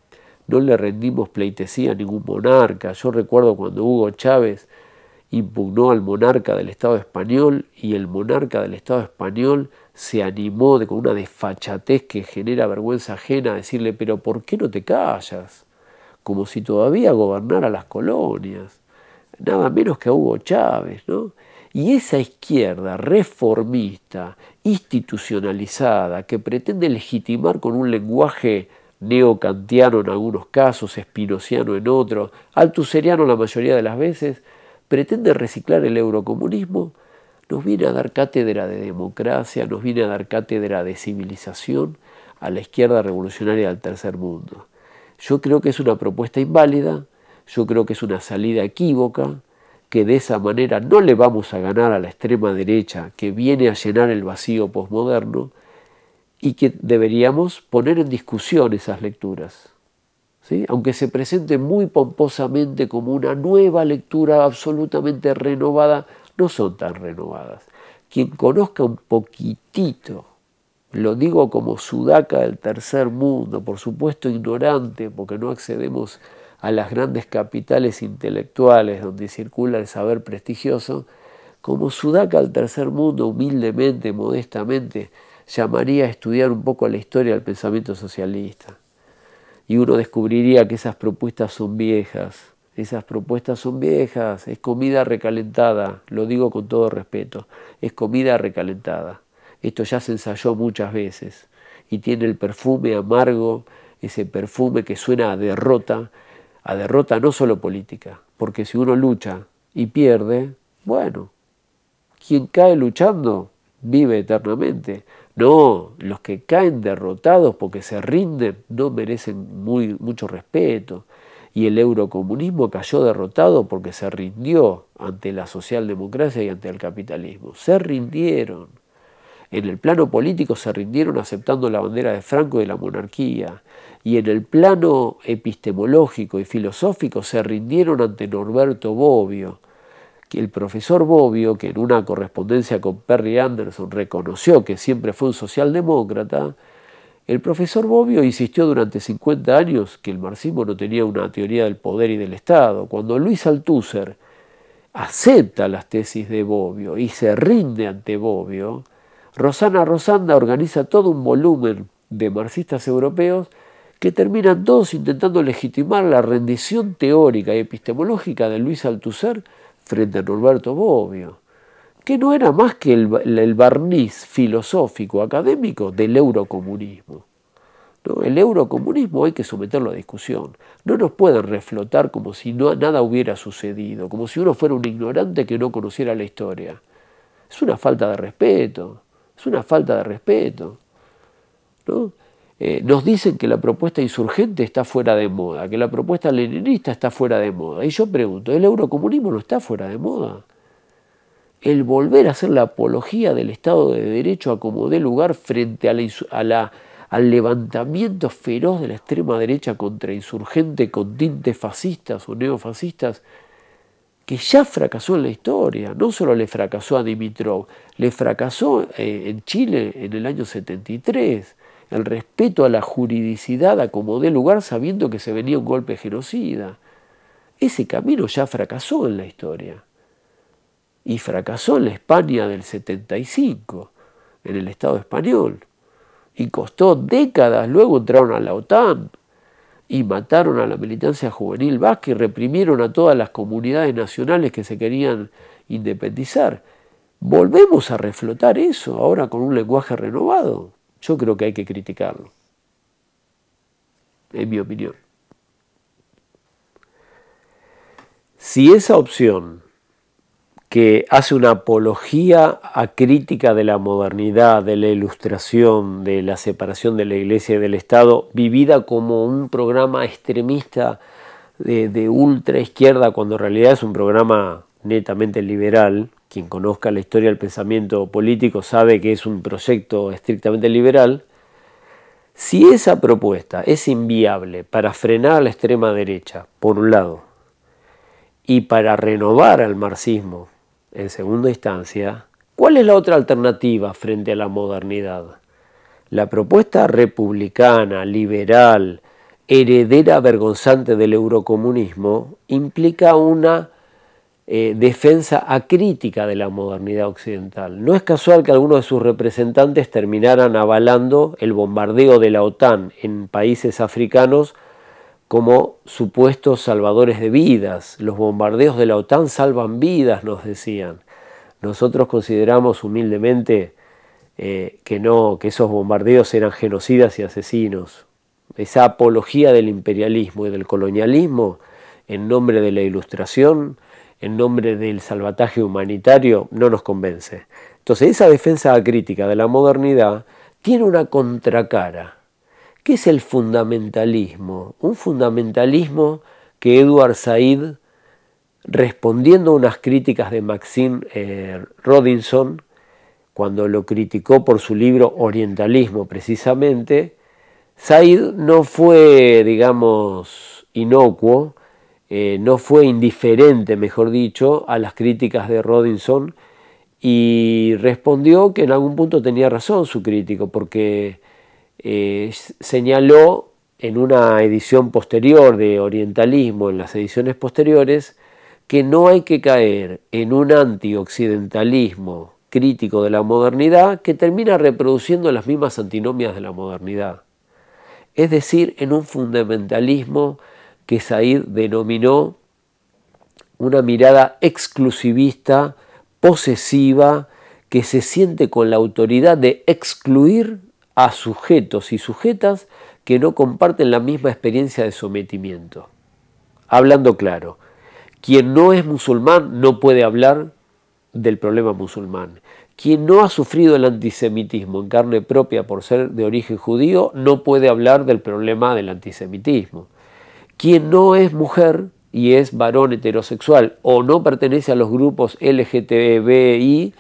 no le rendimos pleitesía a ningún monarca. Yo recuerdo cuando Hugo Chávez impugnó al monarca del Estado español y el monarca del Estado español se animó de, con una desfachatez que genera vergüenza ajena a decirle, pero ¿por qué no te callas? Como si todavía gobernara las colonias, nada menos que a Hugo Chávez, ¿no? Y esa izquierda reformista, institucionalizada, que pretende legitimar con un lenguaje neocantiano en algunos casos, espinociano en otros, altuseriano la mayoría de las veces, pretende reciclar el eurocomunismo, nos viene a dar cátedra de democracia, nos viene a dar cátedra de civilización a la izquierda revolucionaria del tercer mundo. Yo creo que es una propuesta inválida, yo creo que es una salida equívoca, que de esa manera no le vamos a ganar a la extrema derecha que viene a llenar el vacío posmoderno y que deberíamos poner en discusión esas lecturas aunque se presente muy pomposamente como una nueva lectura absolutamente renovada, no son tan renovadas. Quien conozca un poquitito, lo digo como sudaca del tercer mundo, por supuesto ignorante, porque no accedemos a las grandes capitales intelectuales donde circula el saber prestigioso, como sudaca del tercer mundo, humildemente, modestamente, llamaría a estudiar un poco la historia del pensamiento socialista y uno descubriría que esas propuestas son viejas. Esas propuestas son viejas, es comida recalentada, lo digo con todo respeto, es comida recalentada. Esto ya se ensayó muchas veces y tiene el perfume amargo, ese perfume que suena a derrota, a derrota no solo política, porque si uno lucha y pierde, bueno, quien cae luchando vive eternamente. No, los que caen derrotados porque se rinden no merecen mucho respeto. Y el eurocomunismo cayó derrotado porque se rindió ante la socialdemocracia y ante el capitalismo. Se rindieron. En el plano político se rindieron aceptando la bandera de Franco y de la monarquía. Y en el plano epistemológico y filosófico se rindieron ante Norberto Bobbio el profesor Bobbio, que en una correspondencia con Perry Anderson reconoció que siempre fue un socialdemócrata, el profesor Bobbio insistió durante 50 años que el marxismo no tenía una teoría del poder y del Estado. Cuando Luis Althusser acepta las tesis de Bobbio y se rinde ante Bobbio, Rosana Rosanda organiza todo un volumen de marxistas europeos que terminan todos intentando legitimar la rendición teórica y epistemológica de Luis Althusser frente a Norberto Bobbio, que no era más que el, barniz filosófico académico del eurocomunismo. El eurocomunismo hay que someterlo a discusión. No nos pueden reflotar como si nada hubiera sucedido, como si uno fuera un ignorante que no conociera la historia. Es una falta de respeto, es una falta de respeto. Eh, nos dicen que la propuesta insurgente está fuera de moda, que la propuesta leninista está fuera de moda. Y yo pregunto, ¿el eurocomunismo no está fuera de moda? El volver a hacer la apología del Estado de Derecho a como dé lugar frente al levantamiento feroz de la extrema derecha contra insurgente con tintes fascistas o neofascistas, que ya fracasó en la historia. No solo le fracasó a Dimitrov, le fracasó eh, en Chile en el año 73 el respeto a la juridicidad a de lugar sabiendo que se venía un golpe genocida. Ese camino ya fracasó en la historia. Y fracasó en la España del 75, en el Estado español. Y costó décadas, luego entraron a la OTAN y mataron a la militancia juvenil vasca y reprimieron a todas las comunidades nacionales que se querían independizar. Volvemos a reflotar eso ahora con un lenguaje renovado yo creo que hay que criticarlo. es mi opinión. Si esa opción que hace una apología a crítica de la modernidad, de la ilustración, de la separación de la iglesia y del Estado, vivida como un programa extremista de, de ultra izquierda, cuando en realidad es un programa netamente liberal, quien conozca la historia del pensamiento político sabe que es un proyecto estrictamente liberal, si esa propuesta es inviable para frenar a la extrema derecha, por un lado, y para renovar al marxismo, en segunda instancia, ¿cuál es la otra alternativa frente a la modernidad? La propuesta republicana, liberal, heredera vergonzante del eurocomunismo, implica una eh, defensa acrítica de la modernidad occidental. No es casual que algunos de sus representantes terminaran avalando el bombardeo de la OTAN en países africanos como supuestos salvadores de vidas. Los bombardeos de la OTAN salvan vidas, nos decían. Nosotros consideramos humildemente eh, que no, que esos bombardeos eran genocidas y asesinos. Esa apología del imperialismo y del colonialismo en nombre de la ilustración en nombre del salvataje humanitario no nos convence. Entonces esa defensa crítica de la modernidad tiene una contracara. que es el fundamentalismo? Un fundamentalismo que Edward Said, respondiendo a unas críticas de Maxine eh, Rodinson, cuando lo criticó por su libro Orientalismo precisamente, Said no fue, digamos, inocuo, eh, no fue indiferente, mejor dicho, a las críticas de Rodinson y respondió que en algún punto tenía razón su crítico, porque eh, señaló en una edición posterior de Orientalismo, en las ediciones posteriores, que no hay que caer en un antioccidentalismo crítico de la modernidad que termina reproduciendo las mismas antinomias de la modernidad. Es decir, en un fundamentalismo que Said denominó una mirada exclusivista, posesiva, que se siente con la autoridad de excluir a sujetos y sujetas que no comparten la misma experiencia de sometimiento. Hablando claro, quien no es musulmán no puede hablar del problema musulmán. Quien no ha sufrido el antisemitismo en carne propia por ser de origen judío no puede hablar del problema del antisemitismo. Quien no es mujer y es varón heterosexual o no pertenece a los grupos LGTBI,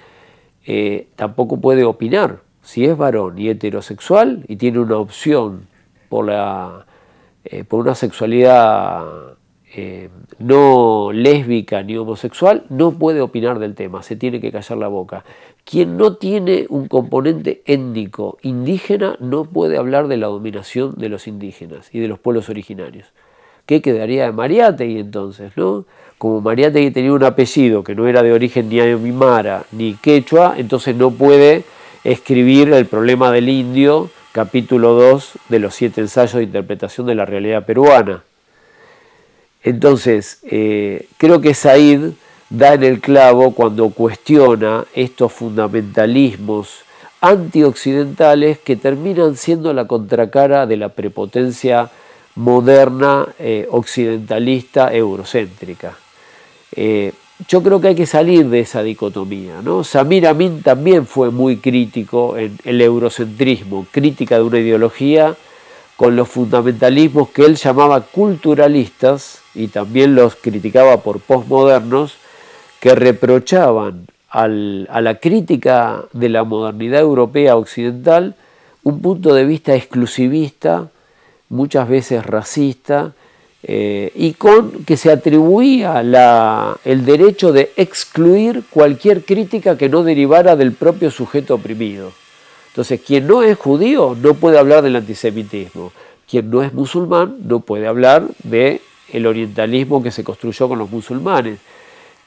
eh, tampoco puede opinar. Si es varón y heterosexual y tiene una opción por, eh, por una sexualidad eh, no lésbica ni homosexual, no puede opinar del tema, se tiene que callar la boca. Quien no tiene un componente étnico indígena no puede hablar de la dominación de los indígenas y de los pueblos originarios. ¿Qué quedaría de Mariategui entonces? ¿no? Como Mariategui tenía un apellido que no era de origen ni aymara ni quechua, entonces no puede escribir el problema del indio, capítulo 2 de los siete ensayos de interpretación de la realidad peruana. Entonces, eh, creo que Said da en el clavo cuando cuestiona estos fundamentalismos antioccidentales que terminan siendo la contracara de la prepotencia moderna, eh, occidentalista, eurocéntrica. Eh, yo creo que hay que salir de esa dicotomía. ¿no? Samir Amin también fue muy crítico en el eurocentrismo, crítica de una ideología con los fundamentalismos que él llamaba culturalistas y también los criticaba por posmodernos, que reprochaban a la crítica de la modernidad europea occidental un punto de vista exclusivista, muchas veces racista, eh, y con que se atribuía el derecho de excluir cualquier crítica que no derivara del propio sujeto oprimido. Entonces, quien no es judío no puede hablar del antisemitismo, quien no es musulmán no puede hablar del orientalismo que se construyó con los musulmanes,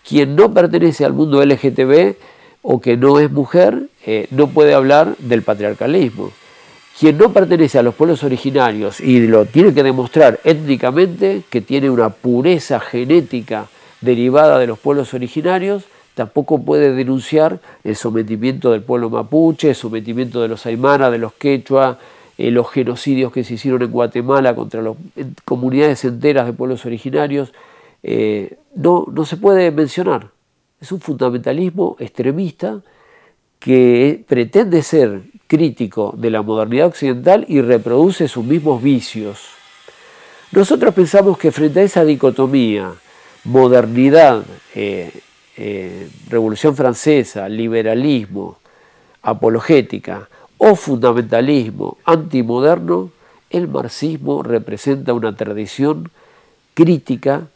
quien no pertenece al mundo LGTB o que no es mujer eh, no puede hablar del patriarcalismo. Quien no pertenece a los pueblos originarios y lo tiene que demostrar étnicamente, que tiene una pureza genética derivada de los pueblos originarios, tampoco puede denunciar el sometimiento del pueblo mapuche, el sometimiento de los aymara, de los quechua, eh, los genocidios que se hicieron en Guatemala contra las comunidades enteras de pueblos originarios. Eh, no, no se puede mencionar. Es un fundamentalismo extremista que pretende ser crítico de la modernidad occidental y reproduce sus mismos vicios. Nosotros pensamos que frente a esa dicotomía, modernidad, eh, eh, revolución francesa, liberalismo, apologética o fundamentalismo antimoderno, el marxismo representa una tradición crítica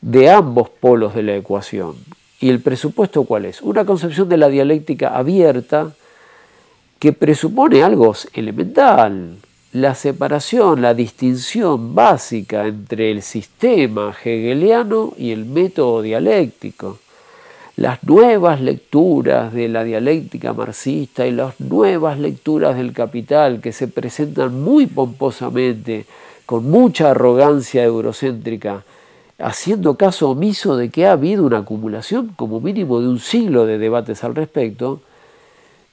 de ambos polos de la ecuación. ¿Y el presupuesto cuál es? Una concepción de la dialéctica abierta, que presupone algo elemental, la separación, la distinción básica entre el sistema hegeliano y el método dialéctico. Las nuevas lecturas de la dialéctica marxista y las nuevas lecturas del capital que se presentan muy pomposamente, con mucha arrogancia eurocéntrica, haciendo caso omiso de que ha habido una acumulación como mínimo de un siglo de debates al respecto,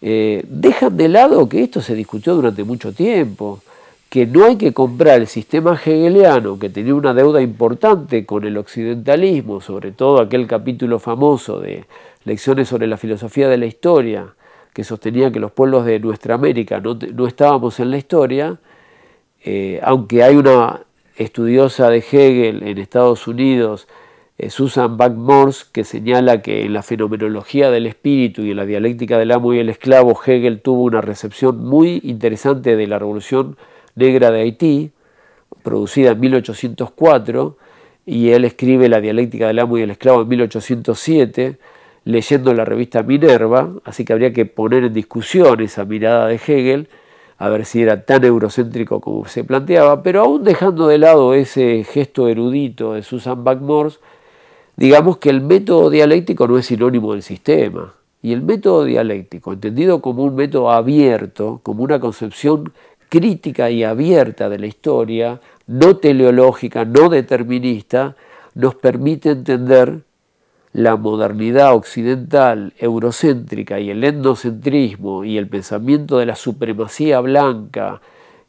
eh, dejan de lado que esto se discutió durante mucho tiempo, que no hay que comprar el sistema hegeliano, que tenía una deuda importante con el occidentalismo, sobre todo aquel capítulo famoso de Lecciones sobre la filosofía de la historia, que sostenía que los pueblos de nuestra América no, estábamos en la historia, eh, aunque hay una estudiosa de Hegel en Estados Unidos, eh, Susan Back que señala que en la fenomenología del espíritu y en la dialéctica del amo y el esclavo, Hegel tuvo una recepción muy interesante de la Revolución Negra de Haití, producida en 1804, y él escribe La dialéctica del amo y el esclavo en 1807, leyendo la revista Minerva, así que habría que poner en discusión esa mirada de Hegel, a ver si era tan eurocéntrico como se planteaba, pero aún dejando de lado ese gesto erudito de Susan Back digamos que el método dialéctico no es sinónimo del sistema. Y el método dialéctico, entendido como un método abierto, como una concepción crítica y abierta de la historia, no teleológica, no determinista, nos permite entender la modernidad occidental, eurocéntrica y el endocentrismo y el pensamiento de la supremacía blanca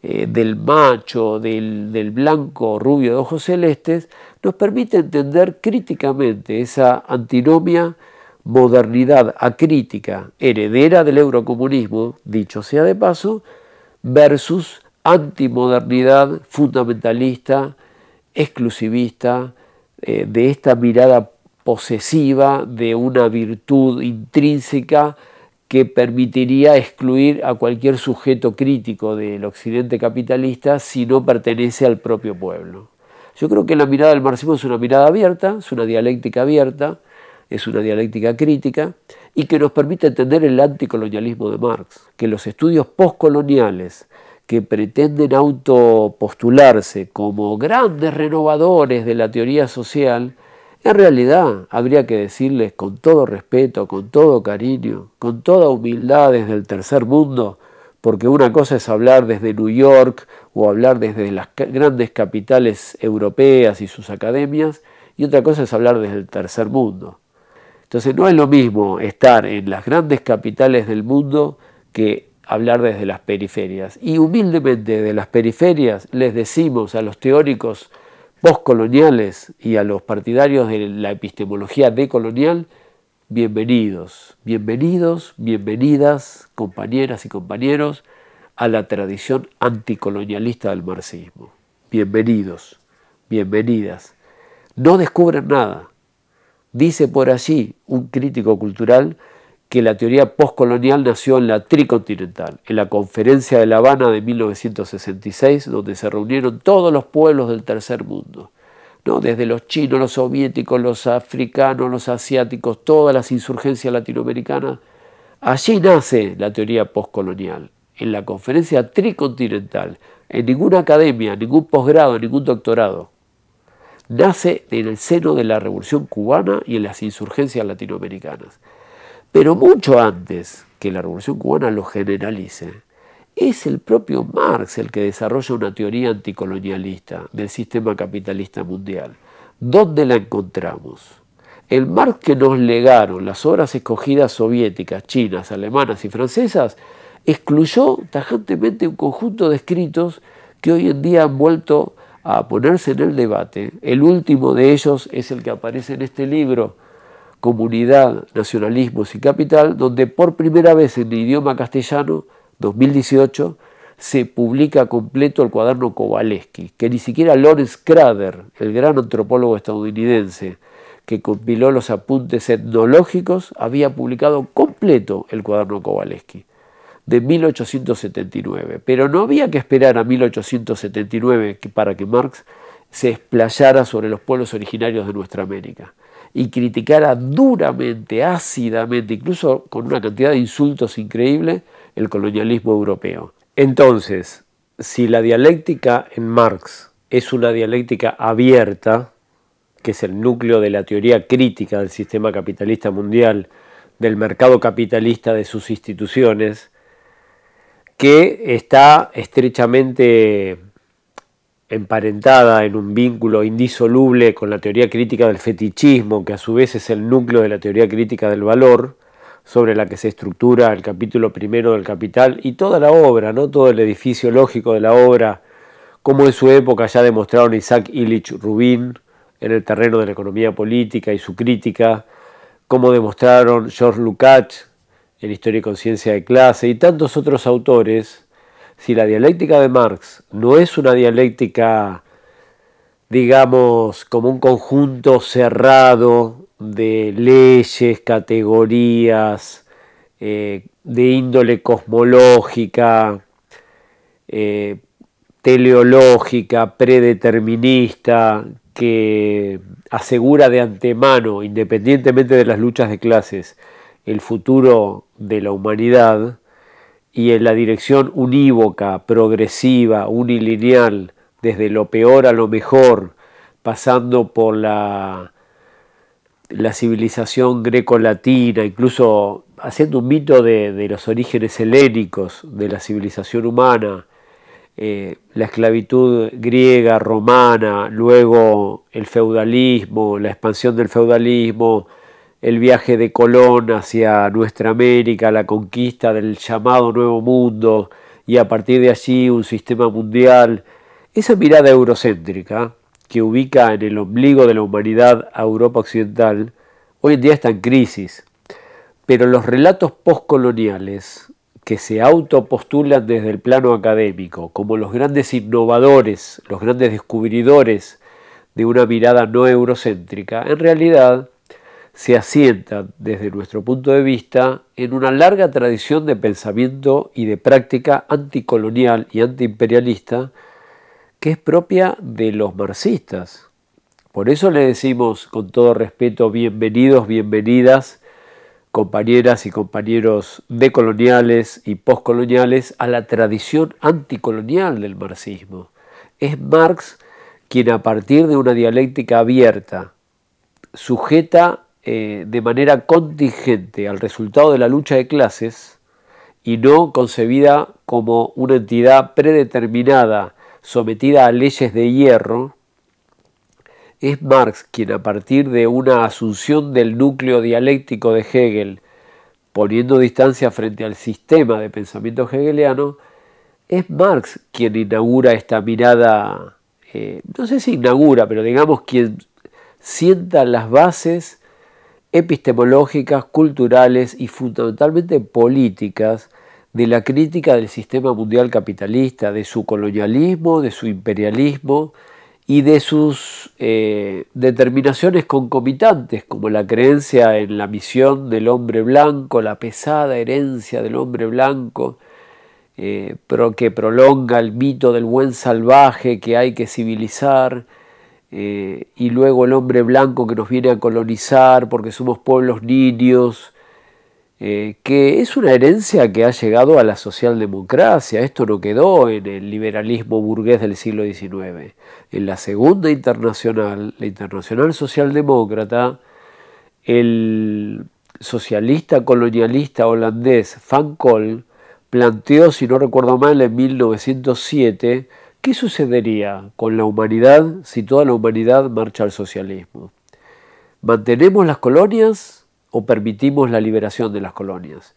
eh, del macho, del, blanco rubio de ojos celestes, nos permite entender críticamente esa antinomia modernidad acrítica, heredera del eurocomunismo, dicho sea de paso, versus antimodernidad fundamentalista, exclusivista, eh, de esta mirada posesiva de una virtud intrínseca que permitiría excluir a cualquier sujeto crítico del occidente capitalista si no pertenece al propio pueblo. Yo creo que la mirada del marxismo es una mirada abierta, es una dialéctica abierta, es una dialéctica crítica y que nos permite entender el anticolonialismo de Marx, que los estudios postcoloniales que pretenden autopostularse como grandes renovadores de la teoría social en realidad, habría que decirles con todo respeto, con todo cariño, con toda humildad desde el tercer mundo, porque una cosa es hablar desde New York o hablar desde las grandes capitales europeas y sus academias, y otra cosa es hablar desde el tercer mundo. Entonces no es lo mismo estar en las grandes capitales del mundo que hablar desde las periferias. Y humildemente de las periferias les decimos a los teóricos postcoloniales y a los partidarios de la epistemología decolonial, bienvenidos, bienvenidos, bienvenidas, compañeras y compañeros, a la tradición anticolonialista del marxismo. Bienvenidos, bienvenidas. No descubren nada. Dice por allí un crítico cultural que la teoría postcolonial nació en la tricontinental, en la conferencia de La Habana de 1966, donde se reunieron todos los pueblos del tercer mundo, ¿no? desde los chinos, los soviéticos, los africanos, los asiáticos, todas las insurgencias latinoamericanas. Allí nace la teoría postcolonial, en la conferencia tricontinental, en ninguna academia, ningún posgrado, ningún doctorado. Nace en el seno de la Revolución cubana y en las insurgencias latinoamericanas pero mucho antes que la Revolución Cubana lo generalice, es el propio Marx el que desarrolla una teoría anticolonialista del sistema capitalista mundial. ¿Dónde la encontramos? El Marx que nos legaron las obras escogidas soviéticas, chinas, alemanas y francesas excluyó tajantemente un conjunto de escritos que hoy en día han vuelto a ponerse en el debate. El último de ellos es el que aparece en este libro, Comunidad, Nacionalismos y Capital, donde por primera vez en el idioma castellano, 2018, se publica completo el cuaderno Kowaleski, que ni siquiera Lawrence Crader, el gran antropólogo estadounidense que compiló los apuntes etnológicos, había publicado completo el cuaderno Kowaleski de 1879. Pero no había que esperar a 1879 para que Marx se explayara sobre los pueblos originarios de nuestra América y criticara duramente, ácidamente, incluso con una cantidad de insultos increíble, el colonialismo europeo. Entonces, si la dialéctica en Marx es una dialéctica abierta, que es el núcleo de la teoría crítica del sistema capitalista mundial, del mercado capitalista, de sus instituciones, que está estrechamente emparentada en un vínculo indisoluble con la teoría crítica del fetichismo, que a su vez es el núcleo de la teoría crítica del valor, sobre la que se estructura el capítulo primero del Capital y toda la obra, ¿no? todo el edificio lógico de la obra, como en su época ya demostraron Isaac Illich Rubin en el terreno de la economía política y su crítica, como demostraron George Lukács en Historia y Conciencia de Clase y tantos otros autores si la dialéctica de Marx no es una dialéctica, digamos, como un conjunto cerrado de leyes, categorías, eh, de índole cosmológica, eh, teleológica, predeterminista, que asegura de antemano, independientemente de las luchas de clases, el futuro de la humanidad, y en la dirección unívoca, progresiva, unilineal, desde lo peor a lo mejor, pasando por la, la civilización greco-latina, incluso haciendo un mito de, los orígenes helénicos de la civilización humana, eh, la esclavitud griega, romana, luego el feudalismo, la expansión del feudalismo, el viaje de Colón hacia nuestra América, la conquista del llamado Nuevo Mundo y a partir de allí un sistema mundial, esa mirada eurocéntrica que ubica en el ombligo de la humanidad a Europa Occidental, hoy en día está en crisis. Pero los relatos postcoloniales que se autopostulan desde el plano académico como los grandes innovadores, los grandes descubridores de una mirada no eurocéntrica, en realidad se asienta desde nuestro punto de vista en una larga tradición de pensamiento y de práctica anticolonial y antiimperialista que es propia de los marxistas. Por eso le decimos con todo respeto bienvenidos, bienvenidas, compañeras y compañeros decoloniales y poscoloniales a la tradición anticolonial del marxismo. Es Marx quien a partir de una dialéctica abierta, sujeta eh, de manera contingente al resultado de la lucha de clases y no concebida como una entidad predeterminada sometida a leyes de hierro, es Marx quien a partir de una asunción del núcleo dialéctico de Hegel, poniendo distancia frente al sistema de pensamiento hegeliano, es Marx quien inaugura esta mirada, eh, no sé si inaugura, pero digamos quien sienta las bases epistemológicas, culturales y fundamentalmente políticas de la crítica del sistema mundial capitalista, de su colonialismo, de su imperialismo y de sus eh, determinaciones concomitantes, como la creencia en la misión del hombre blanco, la pesada herencia del hombre blanco, eh, que prolonga el mito del buen salvaje que hay que civilizar, eh, y luego el hombre blanco que nos viene a colonizar porque somos pueblos niños, eh, que es una herencia que ha llegado a la socialdemocracia. Esto no quedó en el liberalismo burgués del siglo XIX. En la segunda internacional, la internacional socialdemócrata, el socialista colonialista holandés Van Kool planteó, si no recuerdo mal, en 1907, ¿Qué sucedería con la humanidad si toda la humanidad marcha al socialismo? ¿Mantenemos las colonias o permitimos la liberación de las colonias?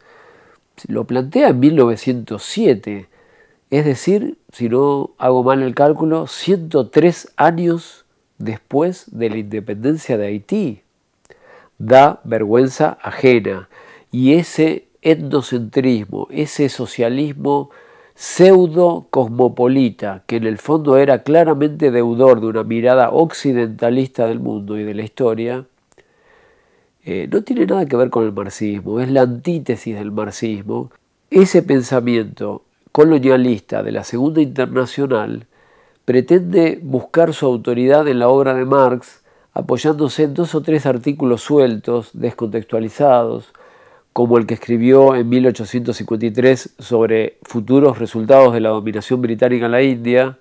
Lo plantea en 1907, es decir, si no hago mal el cálculo, 103 años después de la independencia de Haití. Da vergüenza ajena y ese etnocentrismo, ese socialismo pseudo cosmopolita, que en el fondo era claramente deudor de una mirada occidentalista del mundo y de la historia, eh, no tiene nada que ver con el marxismo, es la antítesis del marxismo. Ese pensamiento colonialista de la Segunda Internacional pretende buscar su autoridad en la obra de Marx apoyándose en dos o tres artículos sueltos, descontextualizados, como el que escribió en 1853 sobre futuros resultados de la dominación británica en la India,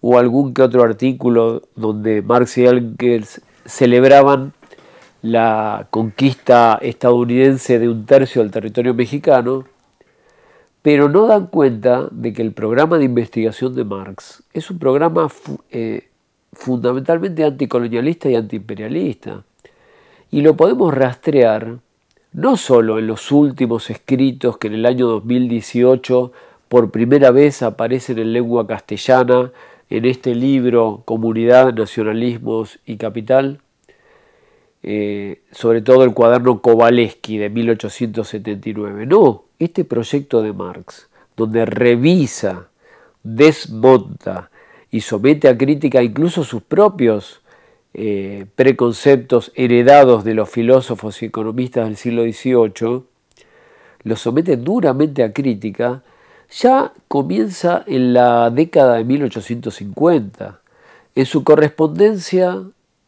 o algún que otro artículo donde Marx y Engels celebraban la conquista estadounidense de un tercio del territorio mexicano, pero no dan cuenta de que el programa de investigación de Marx es un programa eh, fundamentalmente anticolonialista y antiimperialista. Y lo podemos rastrear no solo en los últimos escritos que en el año 2018 por primera vez aparecen en lengua castellana en este libro Comunidad, Nacionalismos y Capital, eh, sobre todo el cuaderno Kowaleski de 1879. No, este proyecto de Marx, donde revisa, desmonta y somete a crítica incluso sus propios eh, preconceptos heredados de los filósofos y economistas del siglo XVIII, los someten duramente a crítica, ya comienza en la década de 1850. En su correspondencia,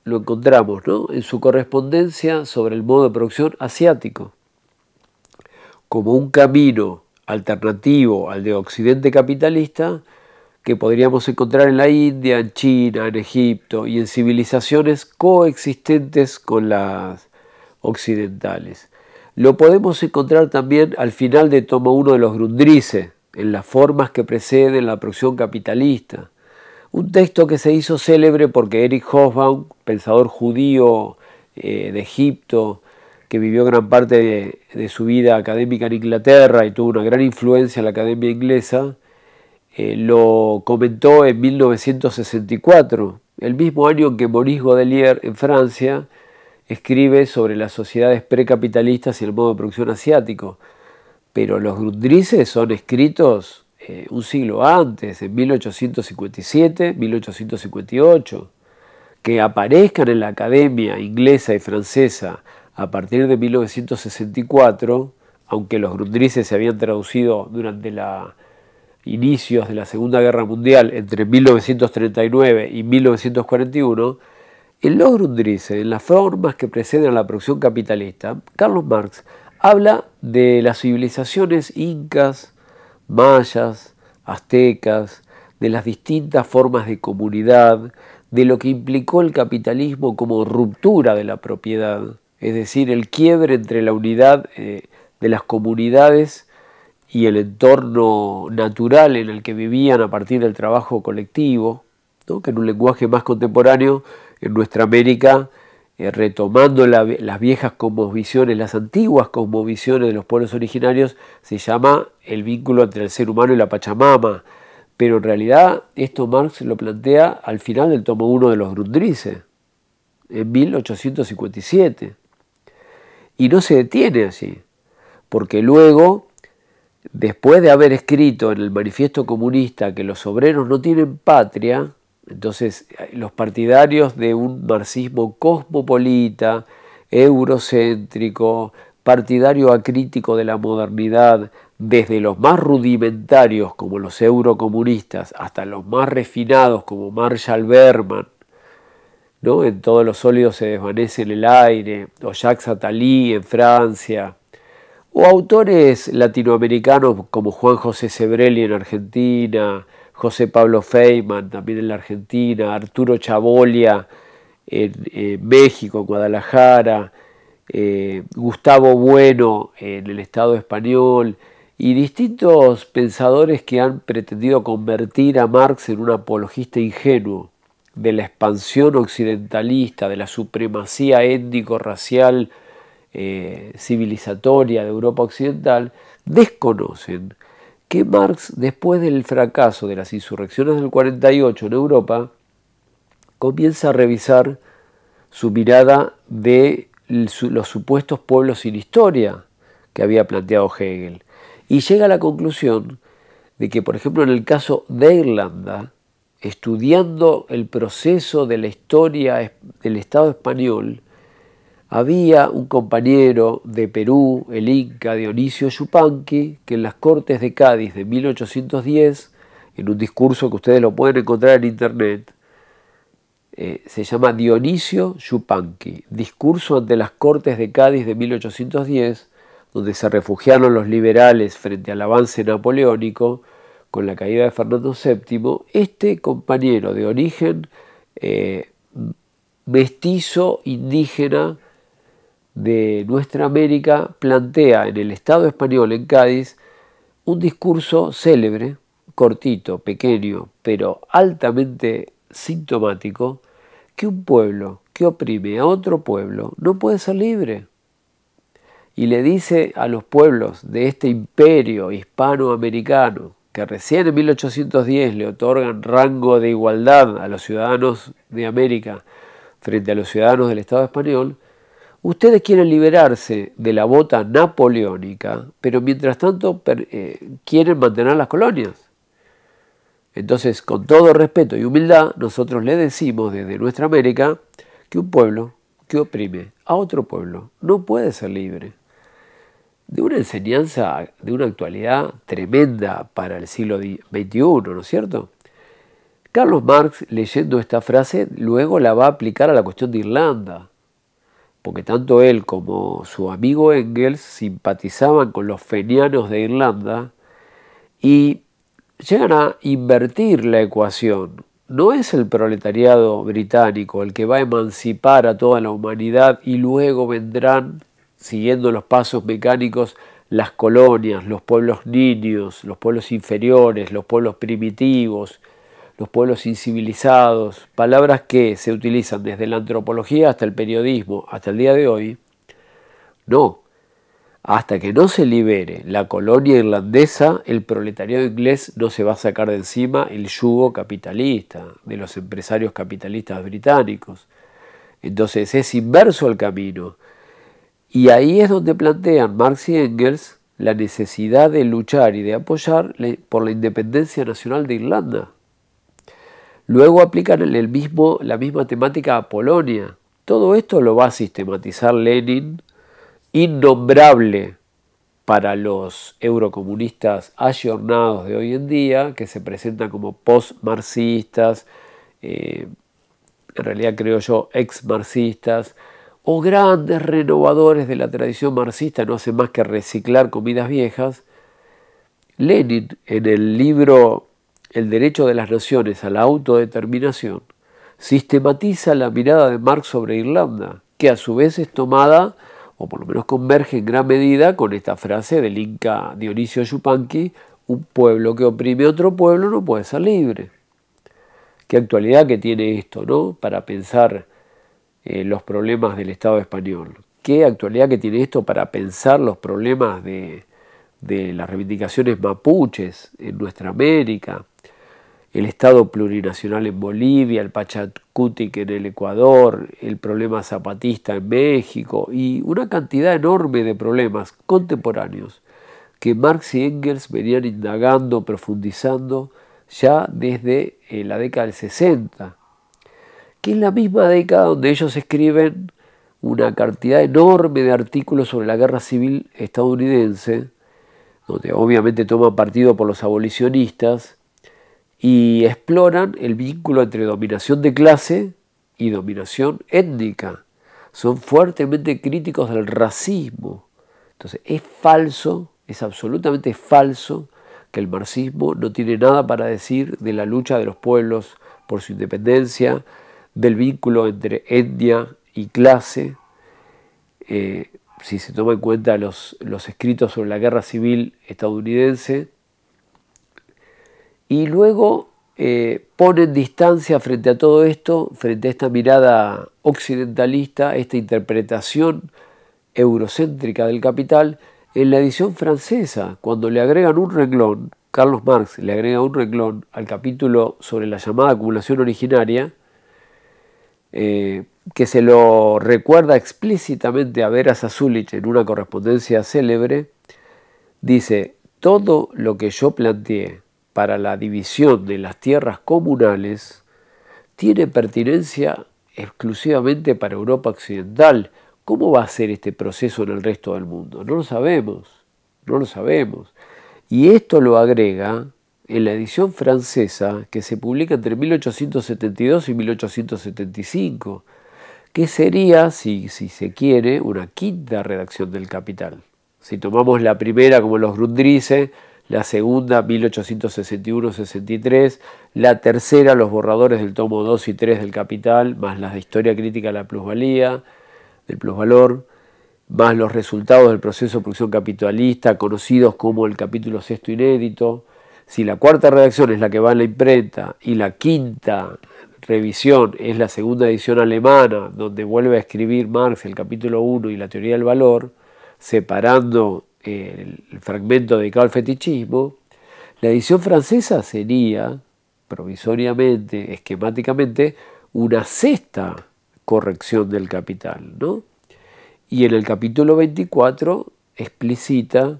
lo encontramos, ¿no? En su correspondencia sobre el modo de producción asiático, como un camino alternativo al de Occidente capitalista, que podríamos encontrar en la India, en China, en Egipto y en civilizaciones coexistentes con las occidentales. Lo podemos encontrar también al final de tomo 1 de los Grundrisse, en las formas que preceden la producción capitalista. Un texto que se hizo célebre porque Eric Hobsbawm, pensador judío eh, de Egipto, que vivió gran parte de su vida académica en Inglaterra y tuvo una gran influencia en la academia inglesa, eh, lo comentó en 1964, el mismo año en que Maurice Godelier en Francia escribe sobre las sociedades precapitalistas y el modo de producción asiático. Pero los Grundrisse son escritos eh, un siglo antes, en 1857, 1858. Que aparezcan en la academia inglesa y francesa a partir de 1964, aunque los Grundrisse se habían traducido durante la inicios de la Segunda Guerra Mundial entre 1939 y 1941, en los en las formas que preceden a la producción capitalista, Carlos Marx habla de las civilizaciones incas, mayas, aztecas, de las distintas formas de comunidad, de lo que implicó el capitalismo como ruptura de la propiedad, es decir, el quiebre entre la unidad eh, de las comunidades y el entorno natural en el que vivían a partir del trabajo colectivo, que en un lenguaje más contemporáneo, en nuestra América, eh, retomando las viejas cosmovisiones, las antiguas cosmovisiones de los pueblos originarios, se llama el vínculo entre el ser humano y la Pachamama. Pero en realidad esto Marx lo plantea al final del tomo 1 de los Grundrisse, en 1857. Y no se detiene así, porque luego después de haber escrito en el manifiesto comunista que los obreros no tienen patria, entonces eh, los partidarios de un marxismo cosmopolita, eurocéntrico, partidario acrítico de la modernidad, desde los más rudimentarios como los eurocomunistas hasta los más refinados como Marshall Berman, ¿no? en todos los sólidos se desvanece en el aire, o Jacques Attali en Francia, o autores latinoamericanos como Juan José Sebrelli en Argentina, José Pablo Feynman también en la Argentina, Arturo Chabolia en, eh, México, Guadalajara, eh, Gustavo Bueno en el Estado español y distintos pensadores que han pretendido convertir a Marx en un apologista ingenuo de la expansión occidentalista, de la supremacía étnico-racial eh, civilizatoria de Europa Occidental, desconocen que Marx, después del fracaso de las insurrecciones del 48 en Europa, comienza a revisar su mirada de los supuestos pueblos sin historia que había planteado Hegel. Y llega a la conclusión de que, por ejemplo, en el caso de Irlanda, estudiando el proceso de la historia del Estado español, había un compañero de Perú, el inca Dionisio Yupanqui, que en las Cortes de Cádiz de 1810, en un discurso que ustedes lo pueden encontrar en internet, eh, se llama Dionisio Yupanqui, discurso ante las Cortes de Cádiz de 1810, donde se refugiaron los liberales frente al avance napoleónico con la caída de Fernando VII, este compañero de origen eh, mestizo indígena, de Nuestra América plantea en el Estado español, en Cádiz, un discurso célebre, cortito, pequeño, pero altamente sintomático, que un pueblo que oprime a otro pueblo no puede ser libre. Y le dice a los pueblos de este imperio hispanoamericano, que recién en 1810 le otorgan rango de igualdad a los ciudadanos de América frente a los ciudadanos del Estado español, Ustedes quieren liberarse de la bota napoleónica, pero mientras tanto eh, quieren mantener las colonias. Entonces, con todo respeto y humildad, nosotros le decimos desde nuestra América que un pueblo que oprime a otro pueblo no puede ser libre. De una enseñanza, de una actualidad tremenda para el siglo XXI, ¿no es cierto? Carlos Marx, leyendo esta frase, luego la va a aplicar a la cuestión de Irlanda porque tanto él como su amigo Engels simpatizaban con los fenianos de Irlanda y llegan a invertir la ecuación. No es el proletariado británico el que va a emancipar a toda la humanidad y luego vendrán, siguiendo los pasos mecánicos, las colonias, los pueblos niños, los pueblos inferiores, los pueblos primitivos, los pueblos incivilizados, palabras que se utilizan desde la antropología hasta el periodismo, hasta el día de hoy, no. Hasta que no se libere la colonia irlandesa, el proletariado inglés no se va a sacar de encima el yugo capitalista de los empresarios capitalistas británicos. Entonces es inverso el camino. Y ahí es donde plantean Marx y Engels la necesidad de luchar y de apoyar por la independencia nacional de Irlanda Luego aplican el mismo, la misma temática a Polonia. Todo esto lo va a sistematizar Lenin, innombrable para los eurocomunistas ayornados de hoy en día, que se presentan como post-marxistas, eh, en realidad creo yo ex-marxistas, o grandes renovadores de la tradición marxista, no hacen más que reciclar comidas viejas. Lenin, en el libro el derecho de las naciones a la autodeterminación, sistematiza la mirada de Marx sobre Irlanda, que a su vez es tomada, o por lo menos converge en gran medida, con esta frase del inca Dionisio Yupanqui, un pueblo que oprime a otro pueblo no puede ser libre. Qué actualidad que tiene esto, ¿no? Para pensar eh, los problemas del Estado español. Qué actualidad que tiene esto para pensar los problemas de las reivindicaciones mapuches en nuestra América, el Estado plurinacional en Bolivia, el Pachacutic en el Ecuador, el problema zapatista en México y una cantidad enorme de problemas contemporáneos que Marx y Engels venían indagando, profundizando ya desde eh, la década del 60, que es la misma década donde ellos escriben una cantidad enorme de artículos sobre la guerra civil estadounidense, donde obviamente toman partido por los abolicionistas, y exploran el vínculo entre dominación de clase y dominación étnica. Son fuertemente críticos del racismo. Entonces es falso, es absolutamente falso que el marxismo no tiene nada para decir de la lucha de los pueblos por su independencia, del vínculo entre etnia y clase. Eh, si se toma en cuenta los, los escritos sobre la guerra civil estadounidense, y luego eh, ponen distancia frente a todo esto, frente a esta mirada occidentalista, esta interpretación eurocéntrica del capital, en la edición francesa, cuando le agregan un renglón, Carlos Marx le agrega un renglón al capítulo sobre la llamada acumulación originaria, eh, que se lo recuerda explícitamente a Vera Zasulich en una correspondencia célebre, dice, todo lo que yo planteé para la división de las tierras comunales tiene pertinencia exclusivamente para Europa Occidental. ¿Cómo va a ser este proceso en el resto del mundo? No lo sabemos, no lo sabemos. Y esto lo agrega en la edición francesa que se publica entre 1872 y 1875, que sería, si, se quiere, una quinta redacción del Capital. Si tomamos la primera como los Grundrisse, la segunda 1861-63, la tercera los borradores del tomo 2 y 3 del Capital, más las de Historia Crítica de la Plusvalía, del Plusvalor, más los resultados del proceso de producción capitalista, conocidos como el capítulo sexto inédito. Si la cuarta redacción es la que va en la imprenta y la quinta revisión es la segunda edición alemana, donde vuelve a escribir Marx el capítulo 1 y la teoría del valor, separando el fragmento dedicado al fetichismo, la edición francesa sería, provisoriamente, esquemáticamente, una sexta corrección del capital, Y en el capítulo 24 explicita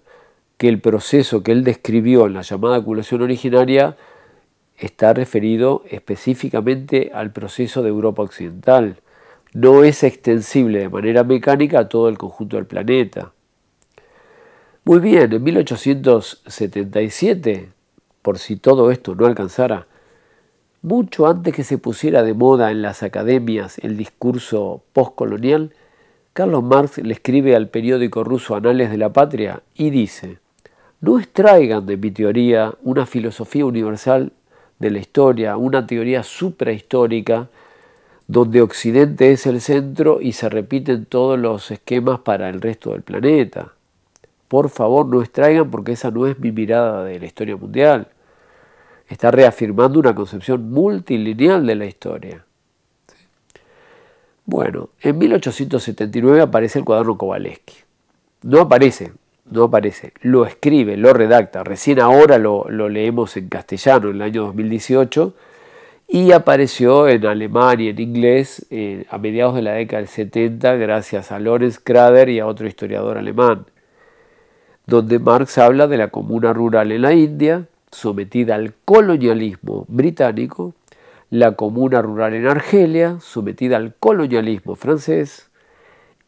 que el proceso que él describió en la llamada acumulación originaria está referido específicamente al proceso de Europa Occidental. No es extensible de manera mecánica a todo el conjunto del planeta. Muy bien, en 1877, por si todo esto no alcanzara, mucho antes que se pusiera de moda en las academias el discurso postcolonial, Carlos Marx le escribe al periódico ruso Anales de la Patria y dice, no extraigan de mi teoría una filosofía universal de la historia, una teoría suprahistórica, donde Occidente es el centro y se repiten todos los esquemas para el resto del planeta por favor no extraigan porque esa no es mi mirada de la historia mundial. Está reafirmando una concepción multilineal de la historia. Bueno, en 1879 aparece el cuaderno Kowaleski. No aparece, no aparece. Lo escribe, lo redacta. Recién ahora lo, leemos en castellano en el año 2018 y apareció en alemán y en inglés eh, a mediados de la década del 70 gracias a Lorenz Krader y a otro historiador alemán donde Marx habla de la comuna rural en la India, sometida al colonialismo británico, la comuna rural en Argelia, sometida al colonialismo francés,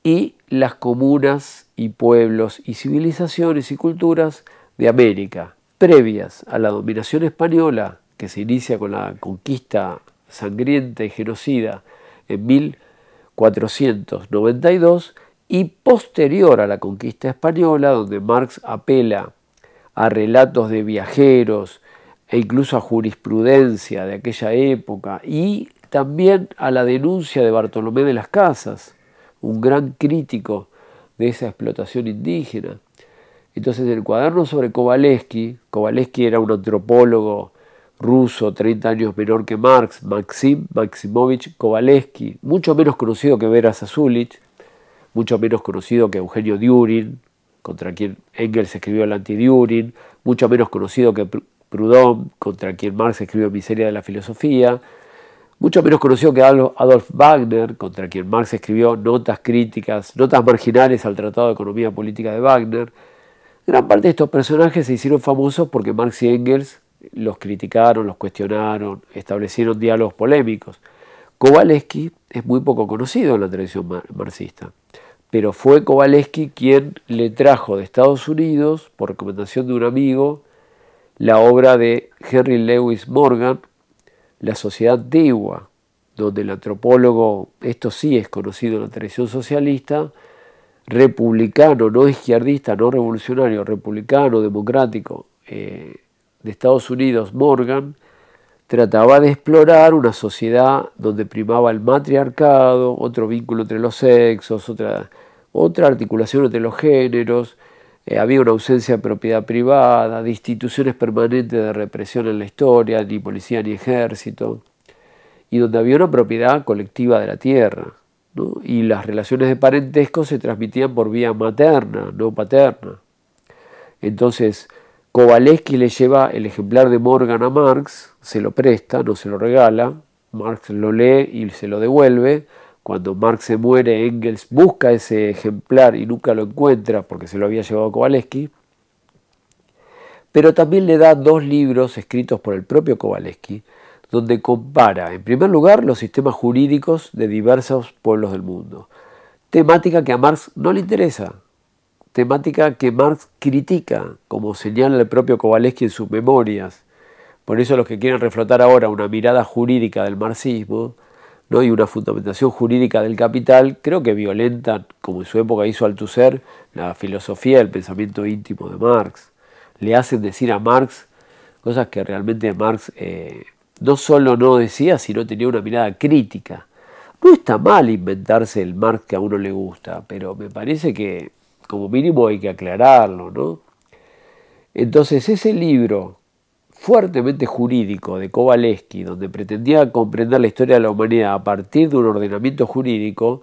y las comunas y pueblos y civilizaciones y culturas de América, previas a la dominación española, que se inicia con la conquista sangrienta y genocida en 1492, y posterior a la conquista española, donde Marx apela a relatos de viajeros e incluso a jurisprudencia de aquella época y también a la denuncia de Bartolomé de las Casas, un gran crítico de esa explotación indígena. Entonces, el cuaderno sobre Kovaleski, Kovaleski era un antropólogo ruso, 30 años menor que Marx, Maxim Maximovich Kovaleski, mucho menos conocido que Vera Sasulich, mucho menos conocido que Eugenio Durin, contra quien Engels escribió el anti-Durin, mucho menos conocido que Proudhon, contra quien Marx escribió Miseria de la Filosofía, mucho menos conocido que Adolf Wagner, contra quien Marx escribió notas críticas, notas marginales al Tratado de Economía Política de Wagner. Gran parte de estos personajes se hicieron famosos porque Marx y Engels los criticaron, los cuestionaron, establecieron diálogos polémicos. Kowaleski es muy poco conocido en la tradición marxista pero fue Kowaleski quien le trajo de Estados Unidos, por recomendación de un amigo, la obra de Henry Lewis Morgan, La Sociedad Antigua, donde el antropólogo, esto sí es conocido en la tradición socialista, republicano, no izquierdista, no revolucionario, republicano, democrático eh, de Estados Unidos, Morgan, trataba de explorar una sociedad donde primaba el matriarcado, otro vínculo entre los sexos, otra otra articulación entre los géneros, eh, había una ausencia de propiedad privada, de instituciones permanentes de represión en la historia, ni policía ni ejército, y donde había una propiedad colectiva de la tierra. Y las relaciones de parentesco se transmitían por vía materna, no paterna. Entonces, Kowaleski le lleva el ejemplar de Morgan a Marx, se lo presta, no se lo regala, Marx lo lee y se lo devuelve, cuando Marx se muere, Engels busca ese ejemplar y nunca lo encuentra porque se lo había llevado Kowalski. Pero también le da dos libros escritos por el propio Kowalski, donde compara, en primer lugar, los sistemas jurídicos de diversos pueblos del mundo. Temática que a Marx no le interesa, temática que Marx critica, como señala el propio Kowalski en sus memorias. Por eso los que quieren reflotar ahora una mirada jurídica del marxismo ¿no? y una fundamentación jurídica del capital, creo que violenta, como en su época hizo Althusser, la filosofía el pensamiento íntimo de Marx. Le hacen decir a Marx cosas que realmente Marx eh, no solo no decía, sino tenía una mirada crítica. No está mal inventarse el Marx que a uno le gusta, pero me parece que como mínimo hay que aclararlo, Entonces ese libro fuertemente jurídico de Kowalewski, donde pretendía comprender la historia de la humanidad a partir de un ordenamiento jurídico,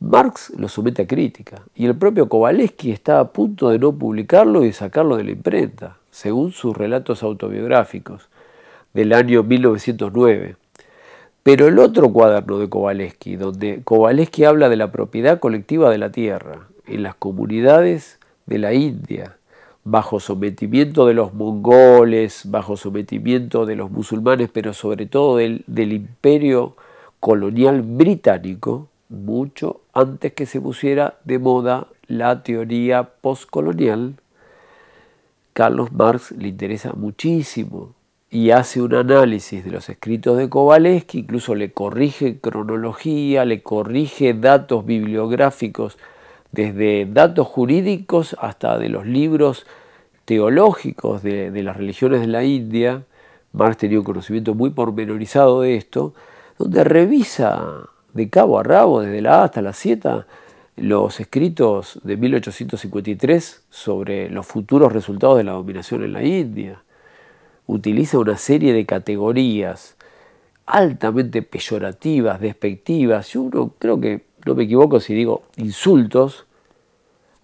Marx lo somete a crítica, y el propio Kowalewski está a punto de no publicarlo y sacarlo de la imprenta, según sus relatos autobiográficos del año 1909. Pero el otro cuaderno de Kowalewski, donde Kowalewski habla de la propiedad colectiva de la tierra, en las comunidades de la India, bajo sometimiento de los mongoles, bajo sometimiento de los musulmanes, pero sobre todo del, imperio colonial británico, mucho antes que se pusiera de moda la teoría postcolonial, Carlos Marx le interesa muchísimo y hace un análisis de los escritos de que incluso le corrige cronología, le corrige datos bibliográficos desde datos jurídicos hasta de los libros teológicos de, las religiones de la India, Marx tenía un conocimiento muy pormenorizado de esto, donde revisa de cabo a rabo, desde la A hasta la Z, los escritos de 1853 sobre los futuros resultados de la dominación en la India. Utiliza una serie de categorías altamente peyorativas, despectivas, yo uno creo que no me equivoco si digo insultos,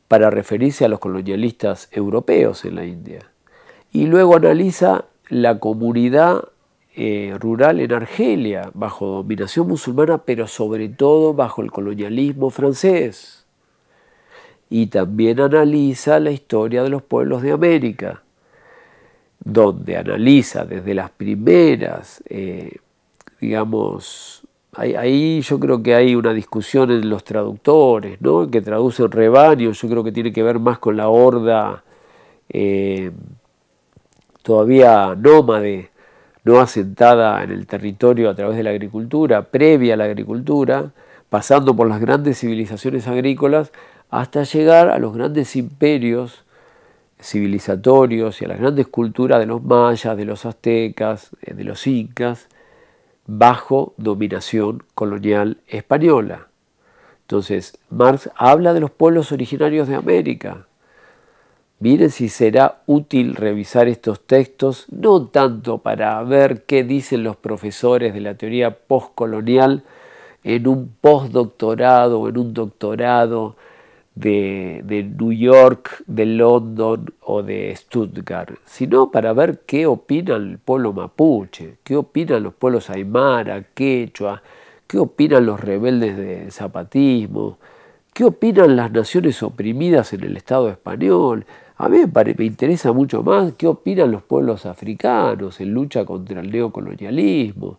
para referirse a los colonialistas europeos en la India. Y luego analiza la comunidad eh, rural en Argelia, bajo dominación musulmana, pero sobre todo bajo el colonialismo francés. Y también analiza la historia de los pueblos de América, donde analiza desde las primeras, eh, digamos, ahí yo creo que hay una discusión en los traductores, ¿no? que traducen rebaño, yo creo que tiene que ver más con la horda eh, todavía nómade, no asentada en el territorio a través de la agricultura, previa a la agricultura, pasando por las grandes civilizaciones agrícolas, hasta llegar a los grandes imperios civilizatorios y a las grandes culturas de los mayas, de los aztecas, eh, de los incas, bajo dominación colonial española. Entonces, Marx habla de los pueblos originarios de América. Miren si será útil revisar estos textos, no tanto para ver qué dicen los profesores de la teoría postcolonial en un postdoctorado o en un doctorado, de, de, New York, de London o de Stuttgart, sino para ver qué opina el pueblo mapuche, qué opinan los pueblos aymara, quechua, qué opinan los rebeldes de zapatismo, qué opinan las naciones oprimidas en el Estado español. A mí me interesa mucho más qué opinan los pueblos africanos en lucha contra el neocolonialismo.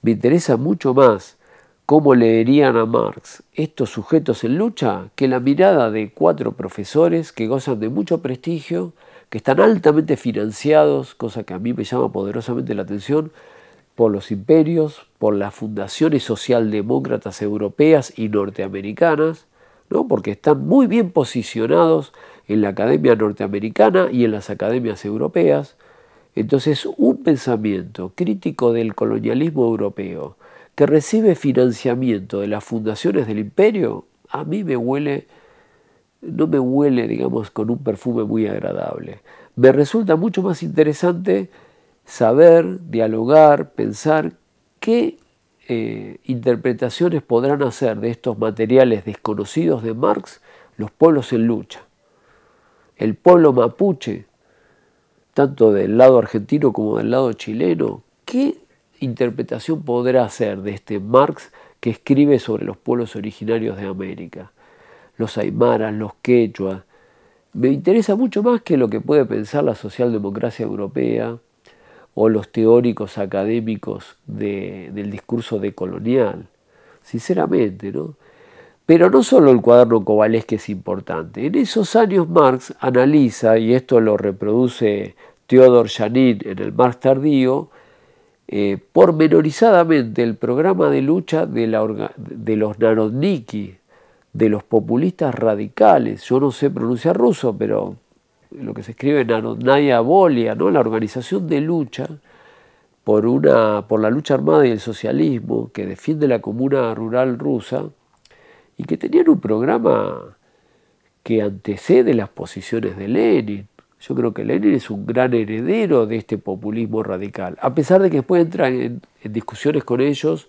Me interesa mucho más cómo leerían a Marx estos sujetos en lucha que la mirada de cuatro profesores que gozan de mucho prestigio, que están altamente financiados, cosa que a mí me llama poderosamente la atención, por los imperios, por las fundaciones socialdemócratas europeas y norteamericanas, ¿no? porque están muy bien posicionados en la academia norteamericana y en las academias europeas. Entonces, un pensamiento crítico del colonialismo europeo, que recibe financiamiento de las fundaciones del imperio, a mí me huele, no me huele, digamos, con un perfume muy agradable. Me resulta mucho más interesante saber, dialogar, pensar qué eh, interpretaciones podrán hacer de estos materiales desconocidos de Marx los pueblos en lucha. El pueblo mapuche, tanto del lado argentino como del lado chileno, ¿qué interpretación podrá hacer de este Marx que escribe sobre los pueblos originarios de América? Los aymaras, los quechuas. Me interesa mucho más que lo que puede pensar la socialdemocracia europea o los teóricos académicos del discurso decolonial, sinceramente, ¿no? Pero no solo el cuaderno que es importante. En esos años Marx analiza, y esto lo reproduce Theodor Janin en el Marx tardío, eh, pormenorizadamente el programa de lucha de, los narodniki, de los populistas radicales. Yo no sé pronunciar ruso, pero lo que se escribe Narodnaya Bolia, ¿no? la organización de lucha por, una, por la lucha armada y el socialismo que defiende la comuna rural rusa y que tenían un programa que antecede las posiciones de Lenin. Yo creo que Lenin es un gran heredero de este populismo radical, a pesar de que después entran en, discusiones con ellos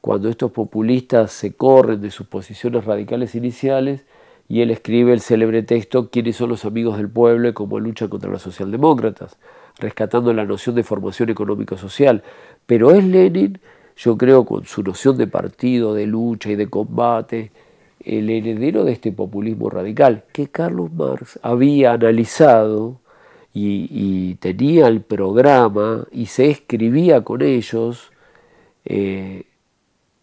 cuando estos populistas se corren de sus posiciones radicales iniciales y él escribe el célebre texto ¿Quiénes son los amigos del pueblo como cómo lucha contra los socialdemócratas? rescatando la noción de formación económico-social. Pero es Lenin, yo creo, con su noción de partido, de lucha y de combate, el heredero de este populismo radical, que Carlos Marx había analizado y, tenía el programa y se escribía con ellos eh,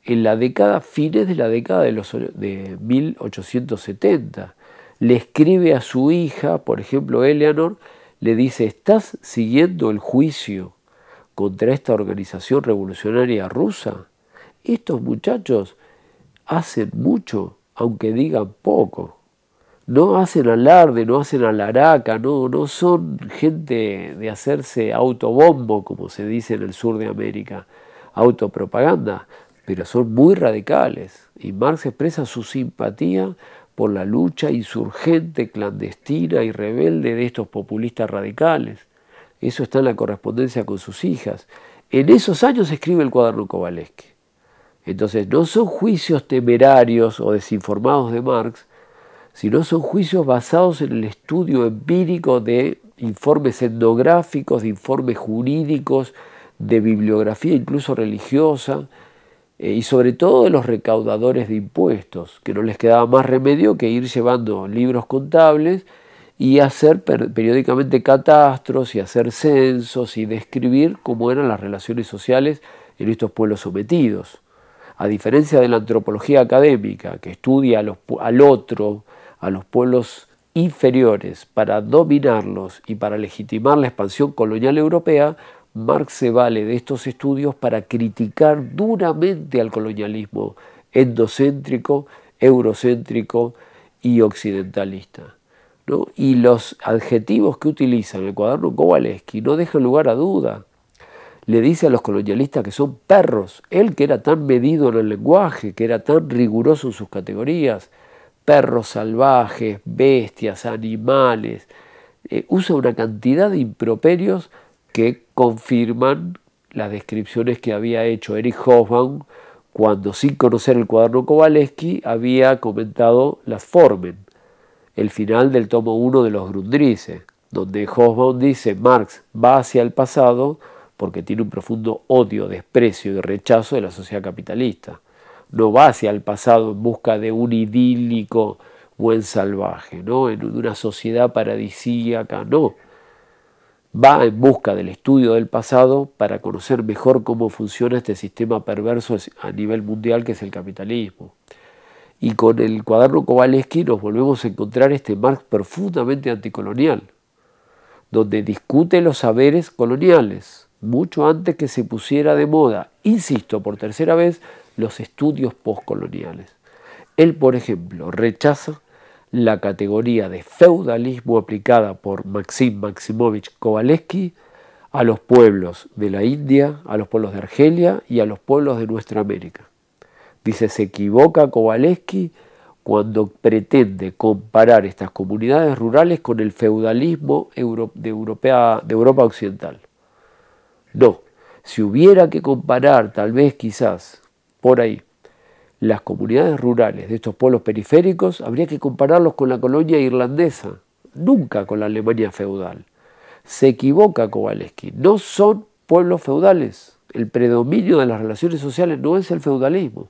en la década, fines de la década de, los, de 1870. Le escribe a su hija, por ejemplo, Eleanor, le dice, ¿estás siguiendo el juicio contra esta organización revolucionaria rusa? Estos muchachos hacen mucho aunque digan poco. No hacen alarde, no hacen alaraca, no, no son gente de hacerse autobombo, como se dice en el sur de América, autopropaganda, pero son muy radicales. Y Marx expresa su simpatía por la lucha insurgente, clandestina y rebelde de estos populistas radicales. Eso está en la correspondencia con sus hijas. En esos años escribe el cuaderno Kowaleski. Entonces no son juicios temerarios o desinformados de Marx, sino son juicios basados en el estudio empírico de informes etnográficos, de informes jurídicos, de bibliografía incluso religiosa, eh, y sobre todo de los recaudadores de impuestos, que no les quedaba más remedio que ir llevando libros contables y hacer periódicamente catastros y hacer censos y describir cómo eran las relaciones sociales en estos pueblos sometidos. A diferencia de la antropología académica, que estudia al otro, a los pueblos inferiores, para dominarlos y para legitimar la expansión colonial europea, Marx se vale de estos estudios para criticar duramente al colonialismo endocéntrico, eurocéntrico y occidentalista. Y los adjetivos que utiliza en el cuaderno Kowaleski no dejan lugar a duda le dice a los colonialistas que son perros, él que era tan medido en el lenguaje, que era tan riguroso en sus categorías, perros salvajes, bestias, animales, eh, usa una cantidad de improperios que confirman las descripciones que había hecho Eric Hofmann cuando sin conocer el cuaderno Kowaleski había comentado las Formen, el final del tomo 1 de los Grundrisse, donde Hofmann dice Marx va hacia el pasado, porque tiene un profundo odio, desprecio y rechazo de la sociedad capitalista. No va hacia el pasado en busca de un idílico buen salvaje, ¿no? en una sociedad paradisíaca, no. Va en busca del estudio del pasado para conocer mejor cómo funciona este sistema perverso a nivel mundial que es el capitalismo. Y con el cuaderno Kowalski nos volvemos a encontrar este Marx profundamente anticolonial, donde discute los saberes coloniales, mucho antes que se pusiera de moda, insisto, por tercera vez, los estudios postcoloniales. Él, por ejemplo, rechaza la categoría de feudalismo aplicada por Maxim Maximovich Kovalevsky a los pueblos de la India, a los pueblos de Argelia y a los pueblos de nuestra América. Dice, se equivoca Kovalevsky cuando pretende comparar estas comunidades rurales con el feudalismo de Europa Occidental. No, si hubiera que comparar tal vez quizás por ahí las comunidades rurales de estos pueblos periféricos, habría que compararlos con la colonia irlandesa, nunca con la Alemania feudal. Se equivoca Kowalski, no son pueblos feudales. El predominio de las relaciones sociales no es el feudalismo.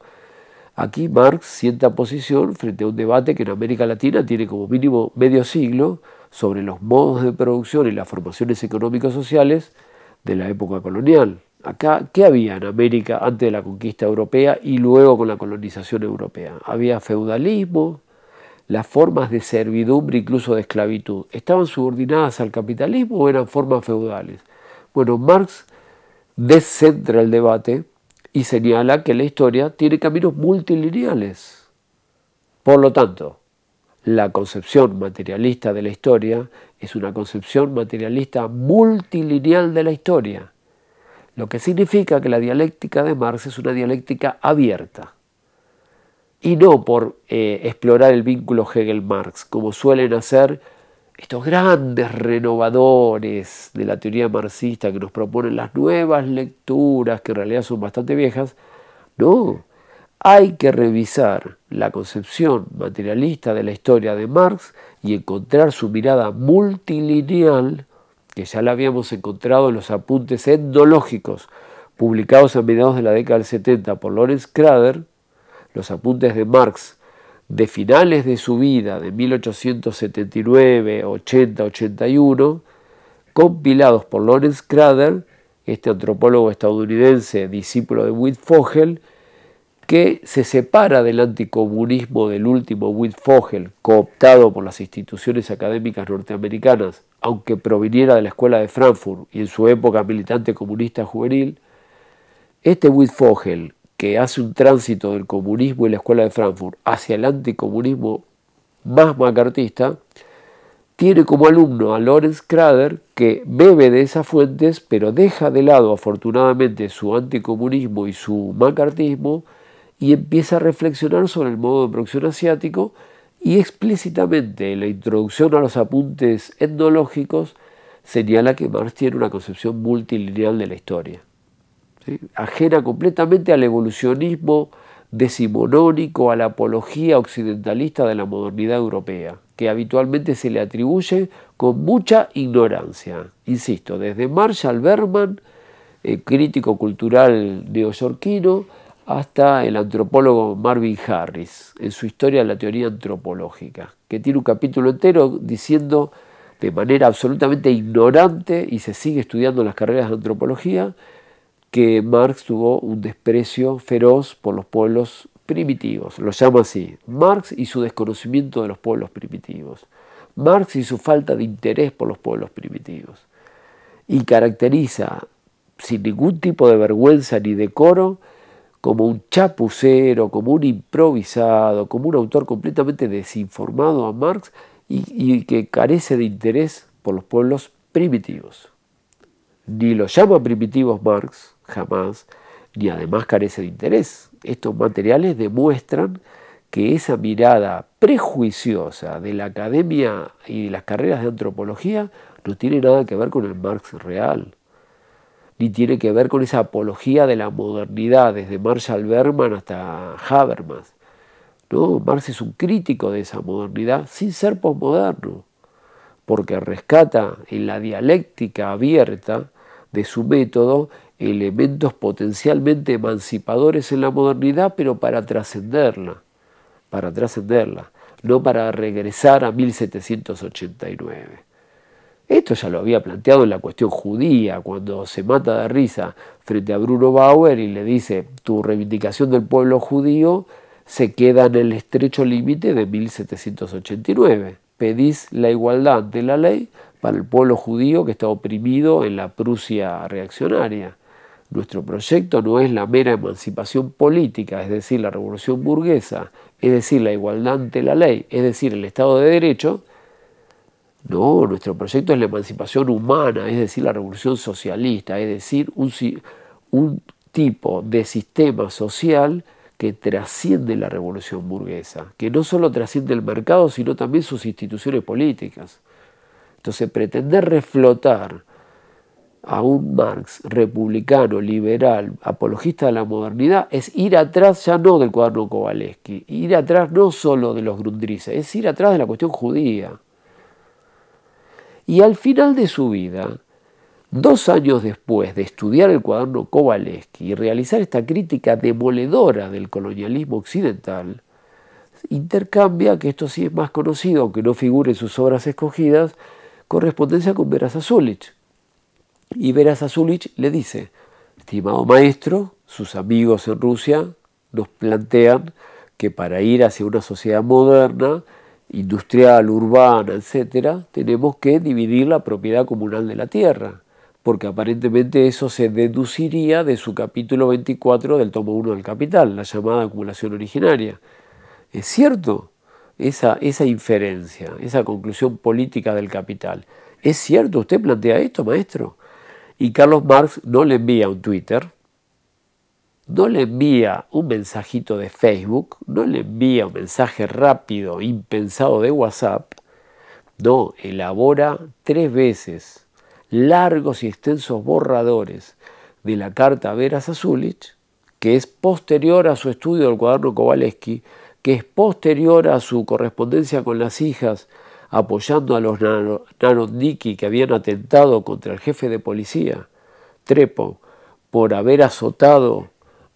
Aquí Marx sienta posición frente a un debate que en América Latina tiene como mínimo medio siglo sobre los modos de producción y las formaciones económicas sociales de la época colonial. Acá, ¿qué había en América antes de la conquista europea y luego con la colonización europea? Había feudalismo, las formas de servidumbre, incluso de esclavitud, ¿estaban subordinadas al capitalismo o eran formas feudales? Bueno, Marx descentra el debate y señala que la historia tiene caminos multilineales. Por lo tanto, la concepción materialista de la historia es una concepción materialista multilineal de la historia, lo que significa que la dialéctica de Marx es una dialéctica abierta y no por eh, explorar el vínculo Hegel-Marx, como suelen hacer estos grandes renovadores de la teoría marxista que nos proponen las nuevas lecturas, que en realidad son bastante viejas. No, hay que revisar la concepción materialista de la historia de Marx y encontrar su mirada multilineal, que ya la habíamos encontrado en los apuntes etnológicos publicados a mediados de la década del 70 por Lorenz Krader, los apuntes de Marx de finales de su vida, de 1879, 80, 81, compilados por Lawrence Krader, este antropólogo estadounidense, discípulo de Witt Fogel, que se separa del anticomunismo del último Wittfogel, cooptado por las instituciones académicas norteamericanas, aunque proviniera de la escuela de Frankfurt y en su época militante comunista juvenil, este Wittfogel que hace un tránsito del comunismo y la escuela de Frankfurt hacia el anticomunismo más macartista, tiene como alumno a Lorenz Crader, que bebe de esas fuentes, pero deja de lado afortunadamente su anticomunismo y su macartismo, y empieza a reflexionar sobre el modo de producción asiático y explícitamente en la introducción a los apuntes etnológicos señala que Marx tiene una concepción multilineal de la historia, ajena completamente al evolucionismo decimonónico, a la apología occidentalista de la modernidad europea, que habitualmente se le atribuye con mucha ignorancia. Insisto, desde Marshall Berman, eh, crítico cultural neoyorquino, hasta el antropólogo Marvin Harris, en su historia de la teoría antropológica, que tiene un capítulo entero diciendo de manera absolutamente ignorante, y se sigue estudiando en las carreras de antropología, que Marx tuvo un desprecio feroz por los pueblos primitivos. Lo llama así, Marx y su desconocimiento de los pueblos primitivos. Marx y su falta de interés por los pueblos primitivos. Y caracteriza, sin ningún tipo de vergüenza ni decoro, como un chapucero, como un improvisado, como un autor completamente desinformado a Marx y, que carece de interés por los pueblos primitivos. Ni lo llama primitivos Marx, jamás, ni además carece de interés. Estos materiales demuestran que esa mirada prejuiciosa de la academia y de las carreras de antropología no tiene nada que ver con el Marx real ni tiene que ver con esa apología de la modernidad, desde Marshall Berman hasta Habermas. Marx es un crítico de esa modernidad sin ser posmoderno, porque rescata en la dialéctica abierta de su método elementos potencialmente emancipadores en la modernidad, pero para trascenderla, para trascenderla, no para regresar a 1789. Esto ya lo había planteado en la cuestión judía, cuando se mata de risa frente a Bruno Bauer y le dice, tu reivindicación del pueblo judío se queda en el estrecho límite de 1789. Pedís la igualdad ante la ley para el pueblo judío que está oprimido en la Prusia reaccionaria. Nuestro proyecto no es la mera emancipación política, es decir, la revolución burguesa, es decir, la igualdad ante la ley, es decir, el Estado de Derecho, no, nuestro proyecto es la emancipación humana, es decir, la revolución socialista, es decir, un, tipo de sistema social que trasciende la revolución burguesa, que no solo trasciende el mercado, sino también sus instituciones políticas. Entonces, pretender reflotar a un Marx republicano, liberal, apologista de la modernidad, es ir atrás ya no del cuaderno Kowaleski, ir atrás no solo de los Grundrisse, es ir atrás de la cuestión judía. Y al final de su vida, dos años después de estudiar el cuaderno Kowaleski y realizar esta crítica demoledora del colonialismo occidental, intercambia, que esto sí es más conocido, aunque no figure en sus obras escogidas, correspondencia con Veras Y Veras le dice, estimado maestro, sus amigos en Rusia nos plantean que para ir hacia una sociedad moderna industrial, urbana, etcétera, tenemos que dividir la propiedad comunal de la tierra, porque aparentemente eso se deduciría de su capítulo 24 del tomo 1 del Capital, la llamada acumulación originaria. Es cierto esa, esa inferencia, esa conclusión política del Capital. Es cierto, usted plantea esto, maestro. Y Carlos Marx no le envía un Twitter, no le envía un mensajito de Facebook, no le envía un mensaje rápido, impensado de WhatsApp, no, elabora tres veces largos y extensos borradores de la carta a Veras Azulich, que es posterior a su estudio del cuaderno Kowaleski, que es posterior a su correspondencia con las hijas, apoyando a los Narodniki que habían atentado contra el jefe de policía, Trepo, por haber azotado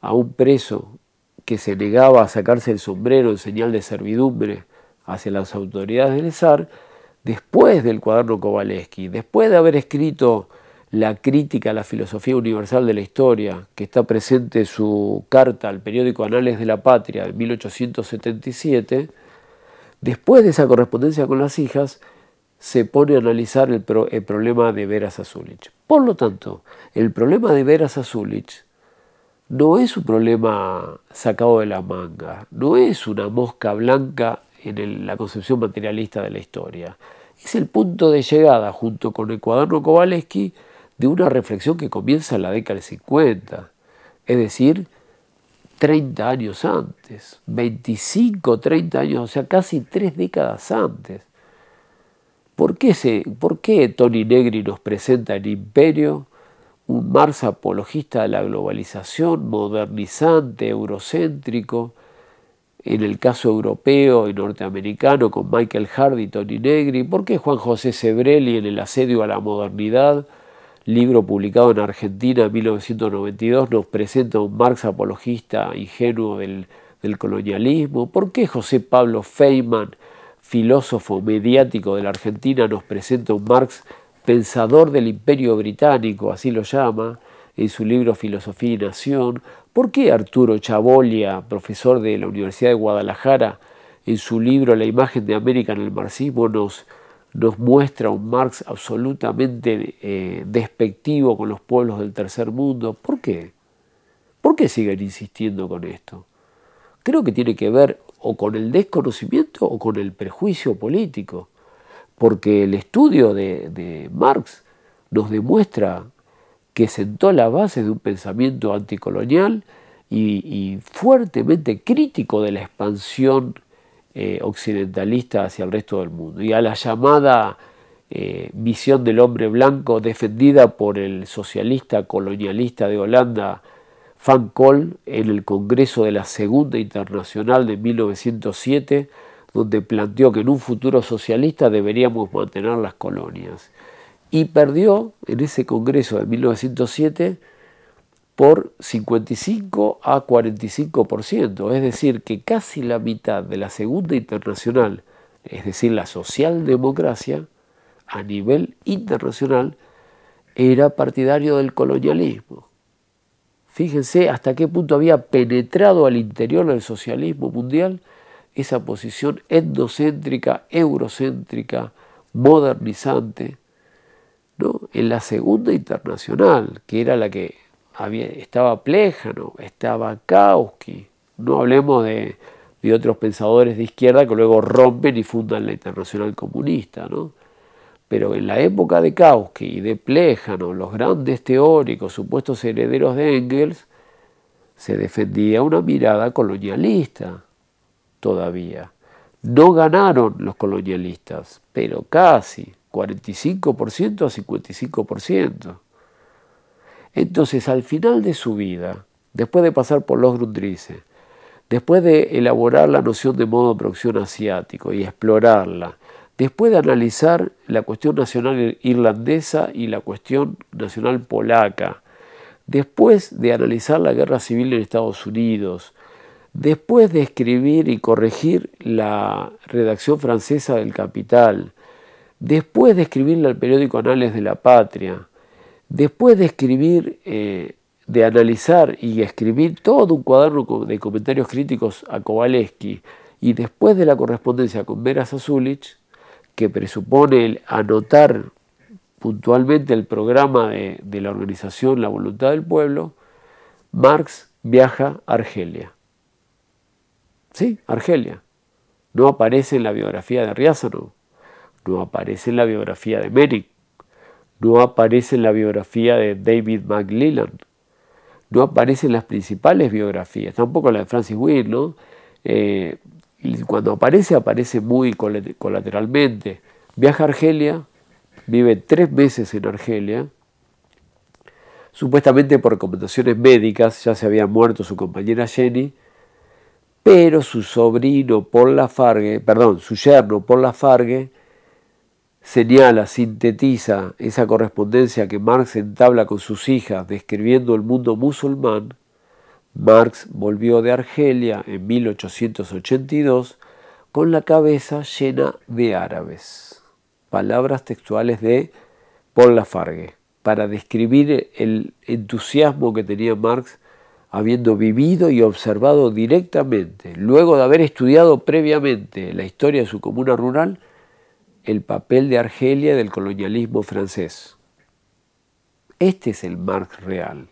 a un preso que se negaba a sacarse el sombrero en señal de servidumbre hacia las autoridades del zar, después del cuaderno Kowalewski, después de haber escrito la crítica a la filosofía universal de la historia, que está presente en su carta al periódico Anales de la Patria de 1877, después de esa correspondencia con las hijas, se pone a analizar el, problema de Vera Azulich Por lo tanto, el problema de Vera Azulich no es un problema sacado de la manga, no es una mosca blanca en la concepción materialista de la historia. Es el punto de llegada, junto con el cuaderno Kowalski, de una reflexión que comienza en la década de 50, es decir, 30 años antes, 25, 30 años, o sea, casi tres décadas antes. ¿Por qué, ¿Por qué Tony Negri nos presenta el imperio un Marx apologista de la globalización, modernizante, eurocéntrico, en el caso europeo y norteamericano con Michael Hardy y Tony Negri, ¿por qué Juan José Sebrelli en El asedio a la modernidad? libro publicado en Argentina en 1992 nos presenta un Marx apologista ingenuo del, del colonialismo. ¿Por qué José Pablo Feynman, filósofo mediático de la Argentina, nos presenta un Marx pensador del imperio británico, así lo llama, en su libro Filosofía y Nación, ¿por qué Arturo Chabolia, profesor de la Universidad de Guadalajara, en su libro La imagen de América en el marxismo nos, muestra un Marx absolutamente eh, despectivo con los pueblos del tercer mundo? ¿Por qué? ¿Por qué siguen insistiendo con esto? Creo que tiene que ver o con el desconocimiento o con el prejuicio político porque el estudio de, Marx nos demuestra que sentó la base de un pensamiento anticolonial y, fuertemente crítico de la expansión eh, occidentalista hacia el resto del mundo y a la llamada eh, visión del hombre blanco defendida por el socialista colonialista de Holanda Van Col en el Congreso de la Segunda Internacional de 1907 donde planteó que en un futuro socialista deberíamos mantener las colonias. Y perdió en ese Congreso de 1907 por 55 a 45%, es decir, que casi la mitad de la Segunda Internacional, es decir, la socialdemocracia, a nivel internacional, era partidario del colonialismo. Fíjense hasta qué punto había penetrado al interior del socialismo mundial esa posición endocéntrica eurocéntrica, modernizante, ¿no? en la segunda internacional, que era la que había, estaba Plejano, estaba Kautsky, no hablemos de, otros pensadores de izquierda que luego rompen y fundan la internacional comunista, Pero en la época de Kautsky y de Plejano, los grandes teóricos, supuestos herederos de Engels, se defendía una mirada colonialista, todavía. No ganaron los colonialistas, pero casi, 45% a 55%. Entonces, al final de su vida, después de pasar por los Grundrisse, después de elaborar la noción de modo de producción asiático y explorarla, después de analizar la cuestión nacional irlandesa y la cuestión nacional polaca, después de analizar la guerra civil en Estados Unidos, Después de escribir y corregir la redacción francesa del Capital, después de escribirle al periódico Anales de la Patria, después de escribir, eh, de analizar y escribir todo un cuaderno de comentarios críticos a Kowaleski, y después de la correspondencia con Vera Zasulich, que presupone el anotar puntualmente el programa de la organización La Voluntad del Pueblo, Marx viaja a Argelia. Sí, Argelia. No aparece en la biografía de Riazano no aparece en la biografía de Merrick, no aparece en la biografía de David MacLellan no aparece en las principales biografías, tampoco la de Francis Weir, eh, cuando aparece, aparece muy colateralmente. Viaja a Argelia, vive tres meses en Argelia, supuestamente por recomendaciones médicas, ya se había muerto su compañera Jenny, pero su sobrino Paul Lafargue, perdón, su yerno Paul Lafargue, señala, sintetiza esa correspondencia que Marx entabla con sus hijas describiendo el mundo musulmán, Marx volvió de Argelia en 1882 con la cabeza llena de árabes. Palabras textuales de Paul Lafargue, para describir el entusiasmo que tenía Marx habiendo vivido y observado directamente, luego de haber estudiado previamente la historia de su comuna rural, el papel de Argelia del colonialismo francés. Este es el Marx real,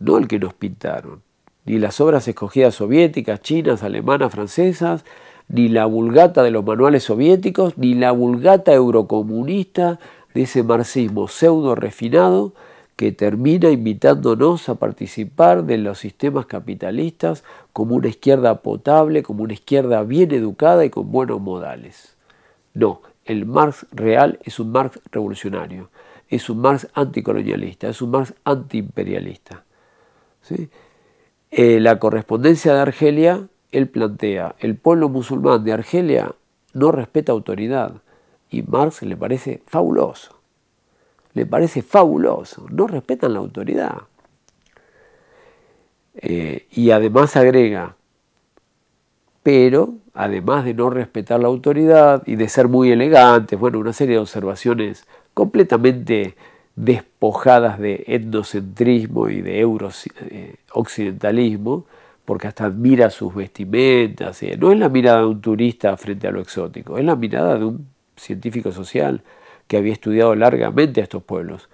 no el que nos pintaron, ni las obras escogidas soviéticas, chinas, alemanas, francesas, ni la vulgata de los manuales soviéticos, ni la vulgata eurocomunista de ese marxismo pseudo refinado que termina invitándonos a participar de los sistemas capitalistas como una izquierda potable, como una izquierda bien educada y con buenos modales. No, el Marx real es un Marx revolucionario, es un Marx anticolonialista, es un Marx antiimperialista. Eh, la correspondencia de Argelia, él plantea, el pueblo musulmán de Argelia no respeta autoridad y Marx le parece fabuloso le parece fabuloso, no respetan la autoridad. Eh, y además agrega, pero además de no respetar la autoridad y de ser muy elegantes, bueno, una serie de observaciones completamente despojadas de etnocentrismo y de euro-occidentalismo, eh, porque hasta admira sus vestimentas. Eh, no es la mirada de un turista frente a lo exótico, es la mirada de un científico social que había estudiado largamente a estos pueblos.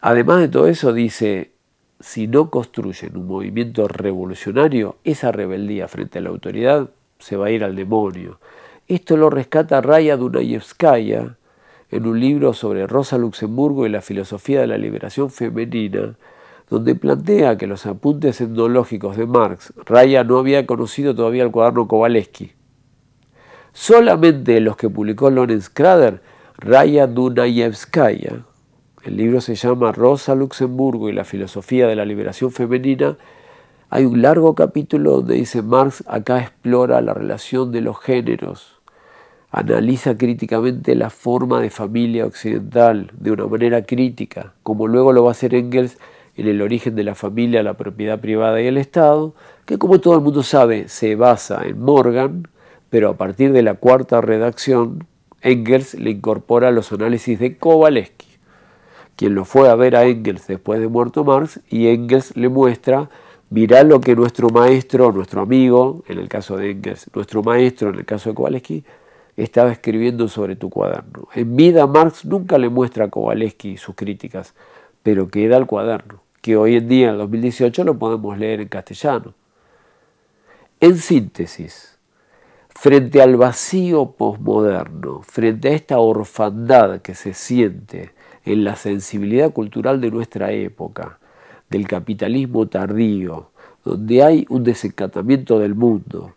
Además de todo eso, dice, si no construyen un movimiento revolucionario, esa rebeldía frente a la autoridad se va a ir al demonio. Esto lo rescata Raya Dunayevskaya en un libro sobre Rosa Luxemburgo y la filosofía de la liberación femenina, donde plantea que los apuntes etnológicos de Marx, Raya no había conocido todavía el cuaderno Kowaleski. Solamente los que publicó Lorenz Krader Raya Dunayevskaya. El libro se llama Rosa Luxemburgo y la filosofía de la liberación femenina. Hay un largo capítulo donde dice Marx acá explora la relación de los géneros, analiza críticamente la forma de familia occidental de una manera crítica, como luego lo va a hacer Engels en el origen de la familia, la propiedad privada y el Estado, que como todo el mundo sabe se basa en Morgan, pero a partir de la cuarta redacción Engels le incorpora los análisis de Kowalski, quien lo fue a ver a Engels después de muerto Marx, y Engels le muestra, mirá lo que nuestro maestro, nuestro amigo, en el caso de Engels, nuestro maestro, en el caso de Kowalski, estaba escribiendo sobre tu cuaderno. En vida Marx nunca le muestra a Kowalski sus críticas, pero queda el cuaderno, que hoy en día, en 2018, lo podemos leer en castellano. En síntesis, frente al vacío posmoderno, frente a esta orfandad que se siente en la sensibilidad cultural de nuestra época, del capitalismo tardío, donde hay un desencantamiento del mundo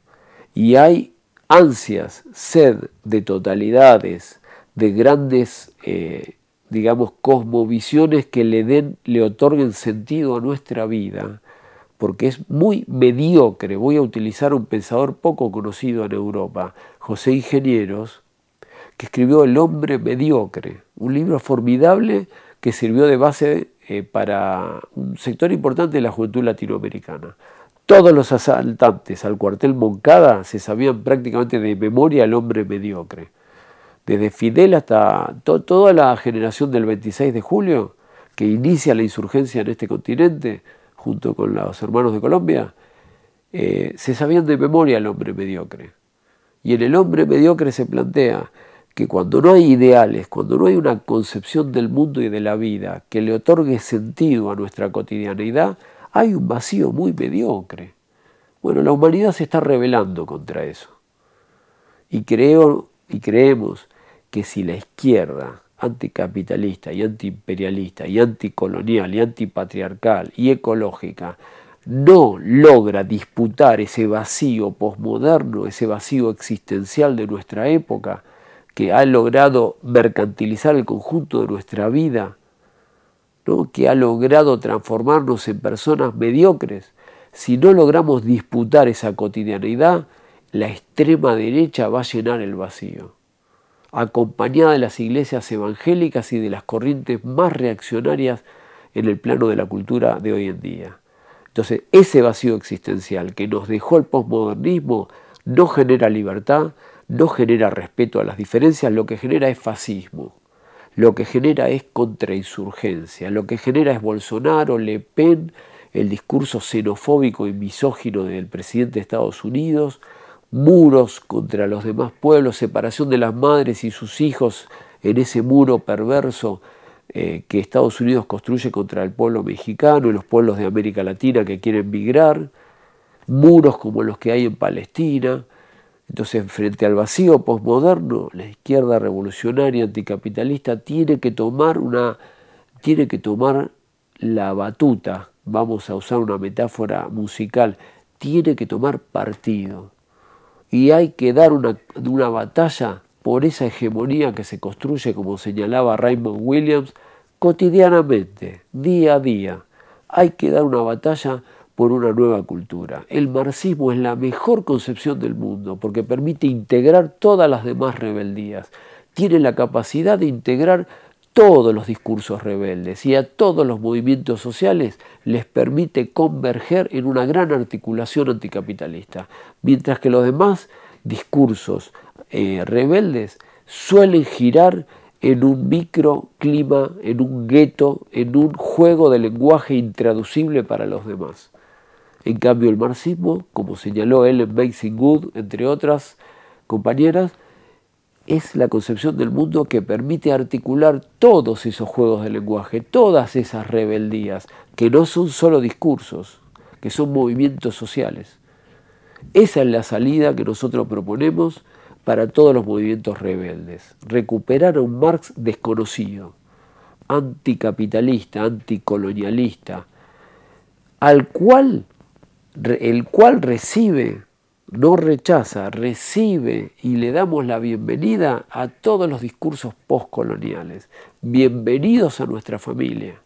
y hay ansias, sed de totalidades, de grandes, eh, digamos, cosmovisiones que le den, le otorguen sentido a nuestra vida, porque es muy mediocre. Voy a utilizar un pensador poco conocido en Europa, José Ingenieros, que escribió El hombre mediocre, un libro formidable que sirvió de base eh, para un sector importante de la juventud latinoamericana. Todos los asaltantes al cuartel Moncada se sabían prácticamente de memoria el hombre mediocre. Desde Fidel hasta toda la generación del 26 de julio, que inicia la insurgencia en este continente, junto con los hermanos de Colombia, eh, se sabían de memoria el hombre mediocre. Y en el hombre mediocre se plantea que cuando no hay ideales, cuando no hay una concepción del mundo y de la vida que le otorgue sentido a nuestra cotidianidad hay un vacío muy mediocre. Bueno, la humanidad se está rebelando contra eso. Y creo y creemos que si la izquierda anticapitalista y antiimperialista y anticolonial y antipatriarcal y ecológica no logra disputar ese vacío posmoderno, ese vacío existencial de nuestra época, que ha logrado mercantilizar el conjunto de nuestra vida, ¿no? que ha logrado transformarnos en personas mediocres, si no logramos disputar esa cotidianidad la extrema derecha va a llenar el vacío acompañada de las iglesias evangélicas y de las corrientes más reaccionarias en el plano de la cultura de hoy en día. Entonces, ese vacío existencial que nos dejó el posmodernismo no genera libertad, no genera respeto a las diferencias, lo que genera es fascismo, lo que genera es contrainsurgencia, lo que genera es Bolsonaro, Le Pen, el discurso xenofóbico y misógino del presidente de Estados Unidos, muros contra los demás pueblos, separación de las madres y sus hijos en ese muro perverso eh, que Estados Unidos construye contra el pueblo mexicano y los pueblos de América Latina que quieren migrar, muros como los que hay en Palestina. Entonces, frente al vacío posmoderno, la izquierda revolucionaria anticapitalista tiene que tomar una tiene que tomar la batuta, vamos a usar una metáfora musical, tiene que tomar partido y hay que dar una, batalla por esa hegemonía que se construye, como señalaba Raymond Williams, cotidianamente, día a día. Hay que dar una batalla por una nueva cultura. El marxismo es la mejor concepción del mundo porque permite integrar todas las demás rebeldías. Tiene la capacidad de integrar todos los discursos rebeldes y a todos los movimientos sociales les permite converger en una gran articulación anticapitalista, mientras que los demás discursos eh, rebeldes suelen girar en un microclima, en un gueto, en un juego de lenguaje intraducible para los demás. En cambio, el marxismo, como señaló Ellen Good, entre otras compañeras, es la concepción del mundo que permite articular todos esos juegos de lenguaje, todas esas rebeldías, que no son solo discursos, que son movimientos sociales. Esa es la salida que nosotros proponemos para todos los movimientos rebeldes, recuperar a un Marx desconocido, anticapitalista, anticolonialista, al cual, el cual recibe no rechaza, recibe y le damos la bienvenida a todos los discursos postcoloniales. Bienvenidos a nuestra familia.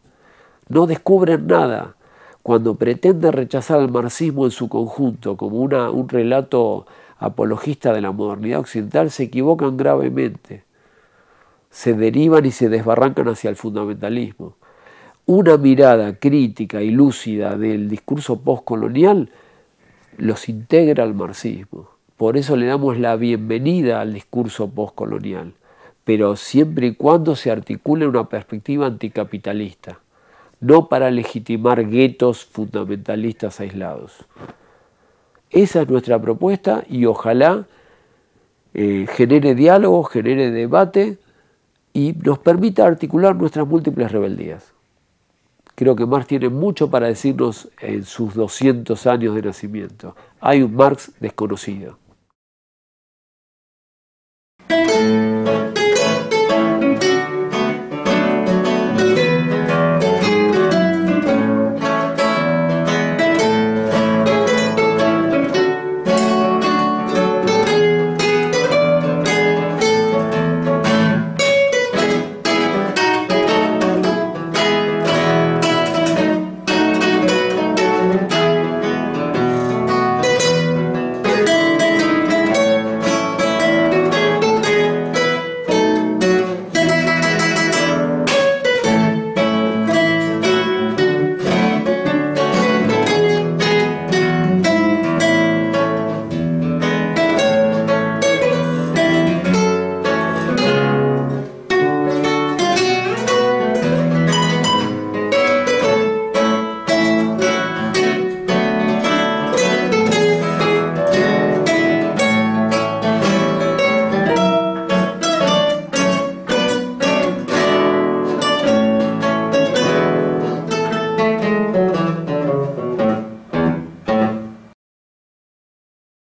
No descubren nada cuando pretenden rechazar al marxismo en su conjunto como un relato apologista de la modernidad occidental, se equivocan gravemente. Se derivan y se desbarrancan hacia el fundamentalismo. Una mirada crítica y lúcida del discurso postcolonial los integra al marxismo. Por eso le damos la bienvenida al discurso postcolonial, pero siempre y cuando se articule una perspectiva anticapitalista, no para legitimar guetos fundamentalistas aislados. Esa es nuestra propuesta y ojalá eh, genere diálogo, genere debate y nos permita articular nuestras múltiples rebeldías. Creo que Marx tiene mucho para decirnos en sus 200 años de nacimiento. Hay un Marx desconocido.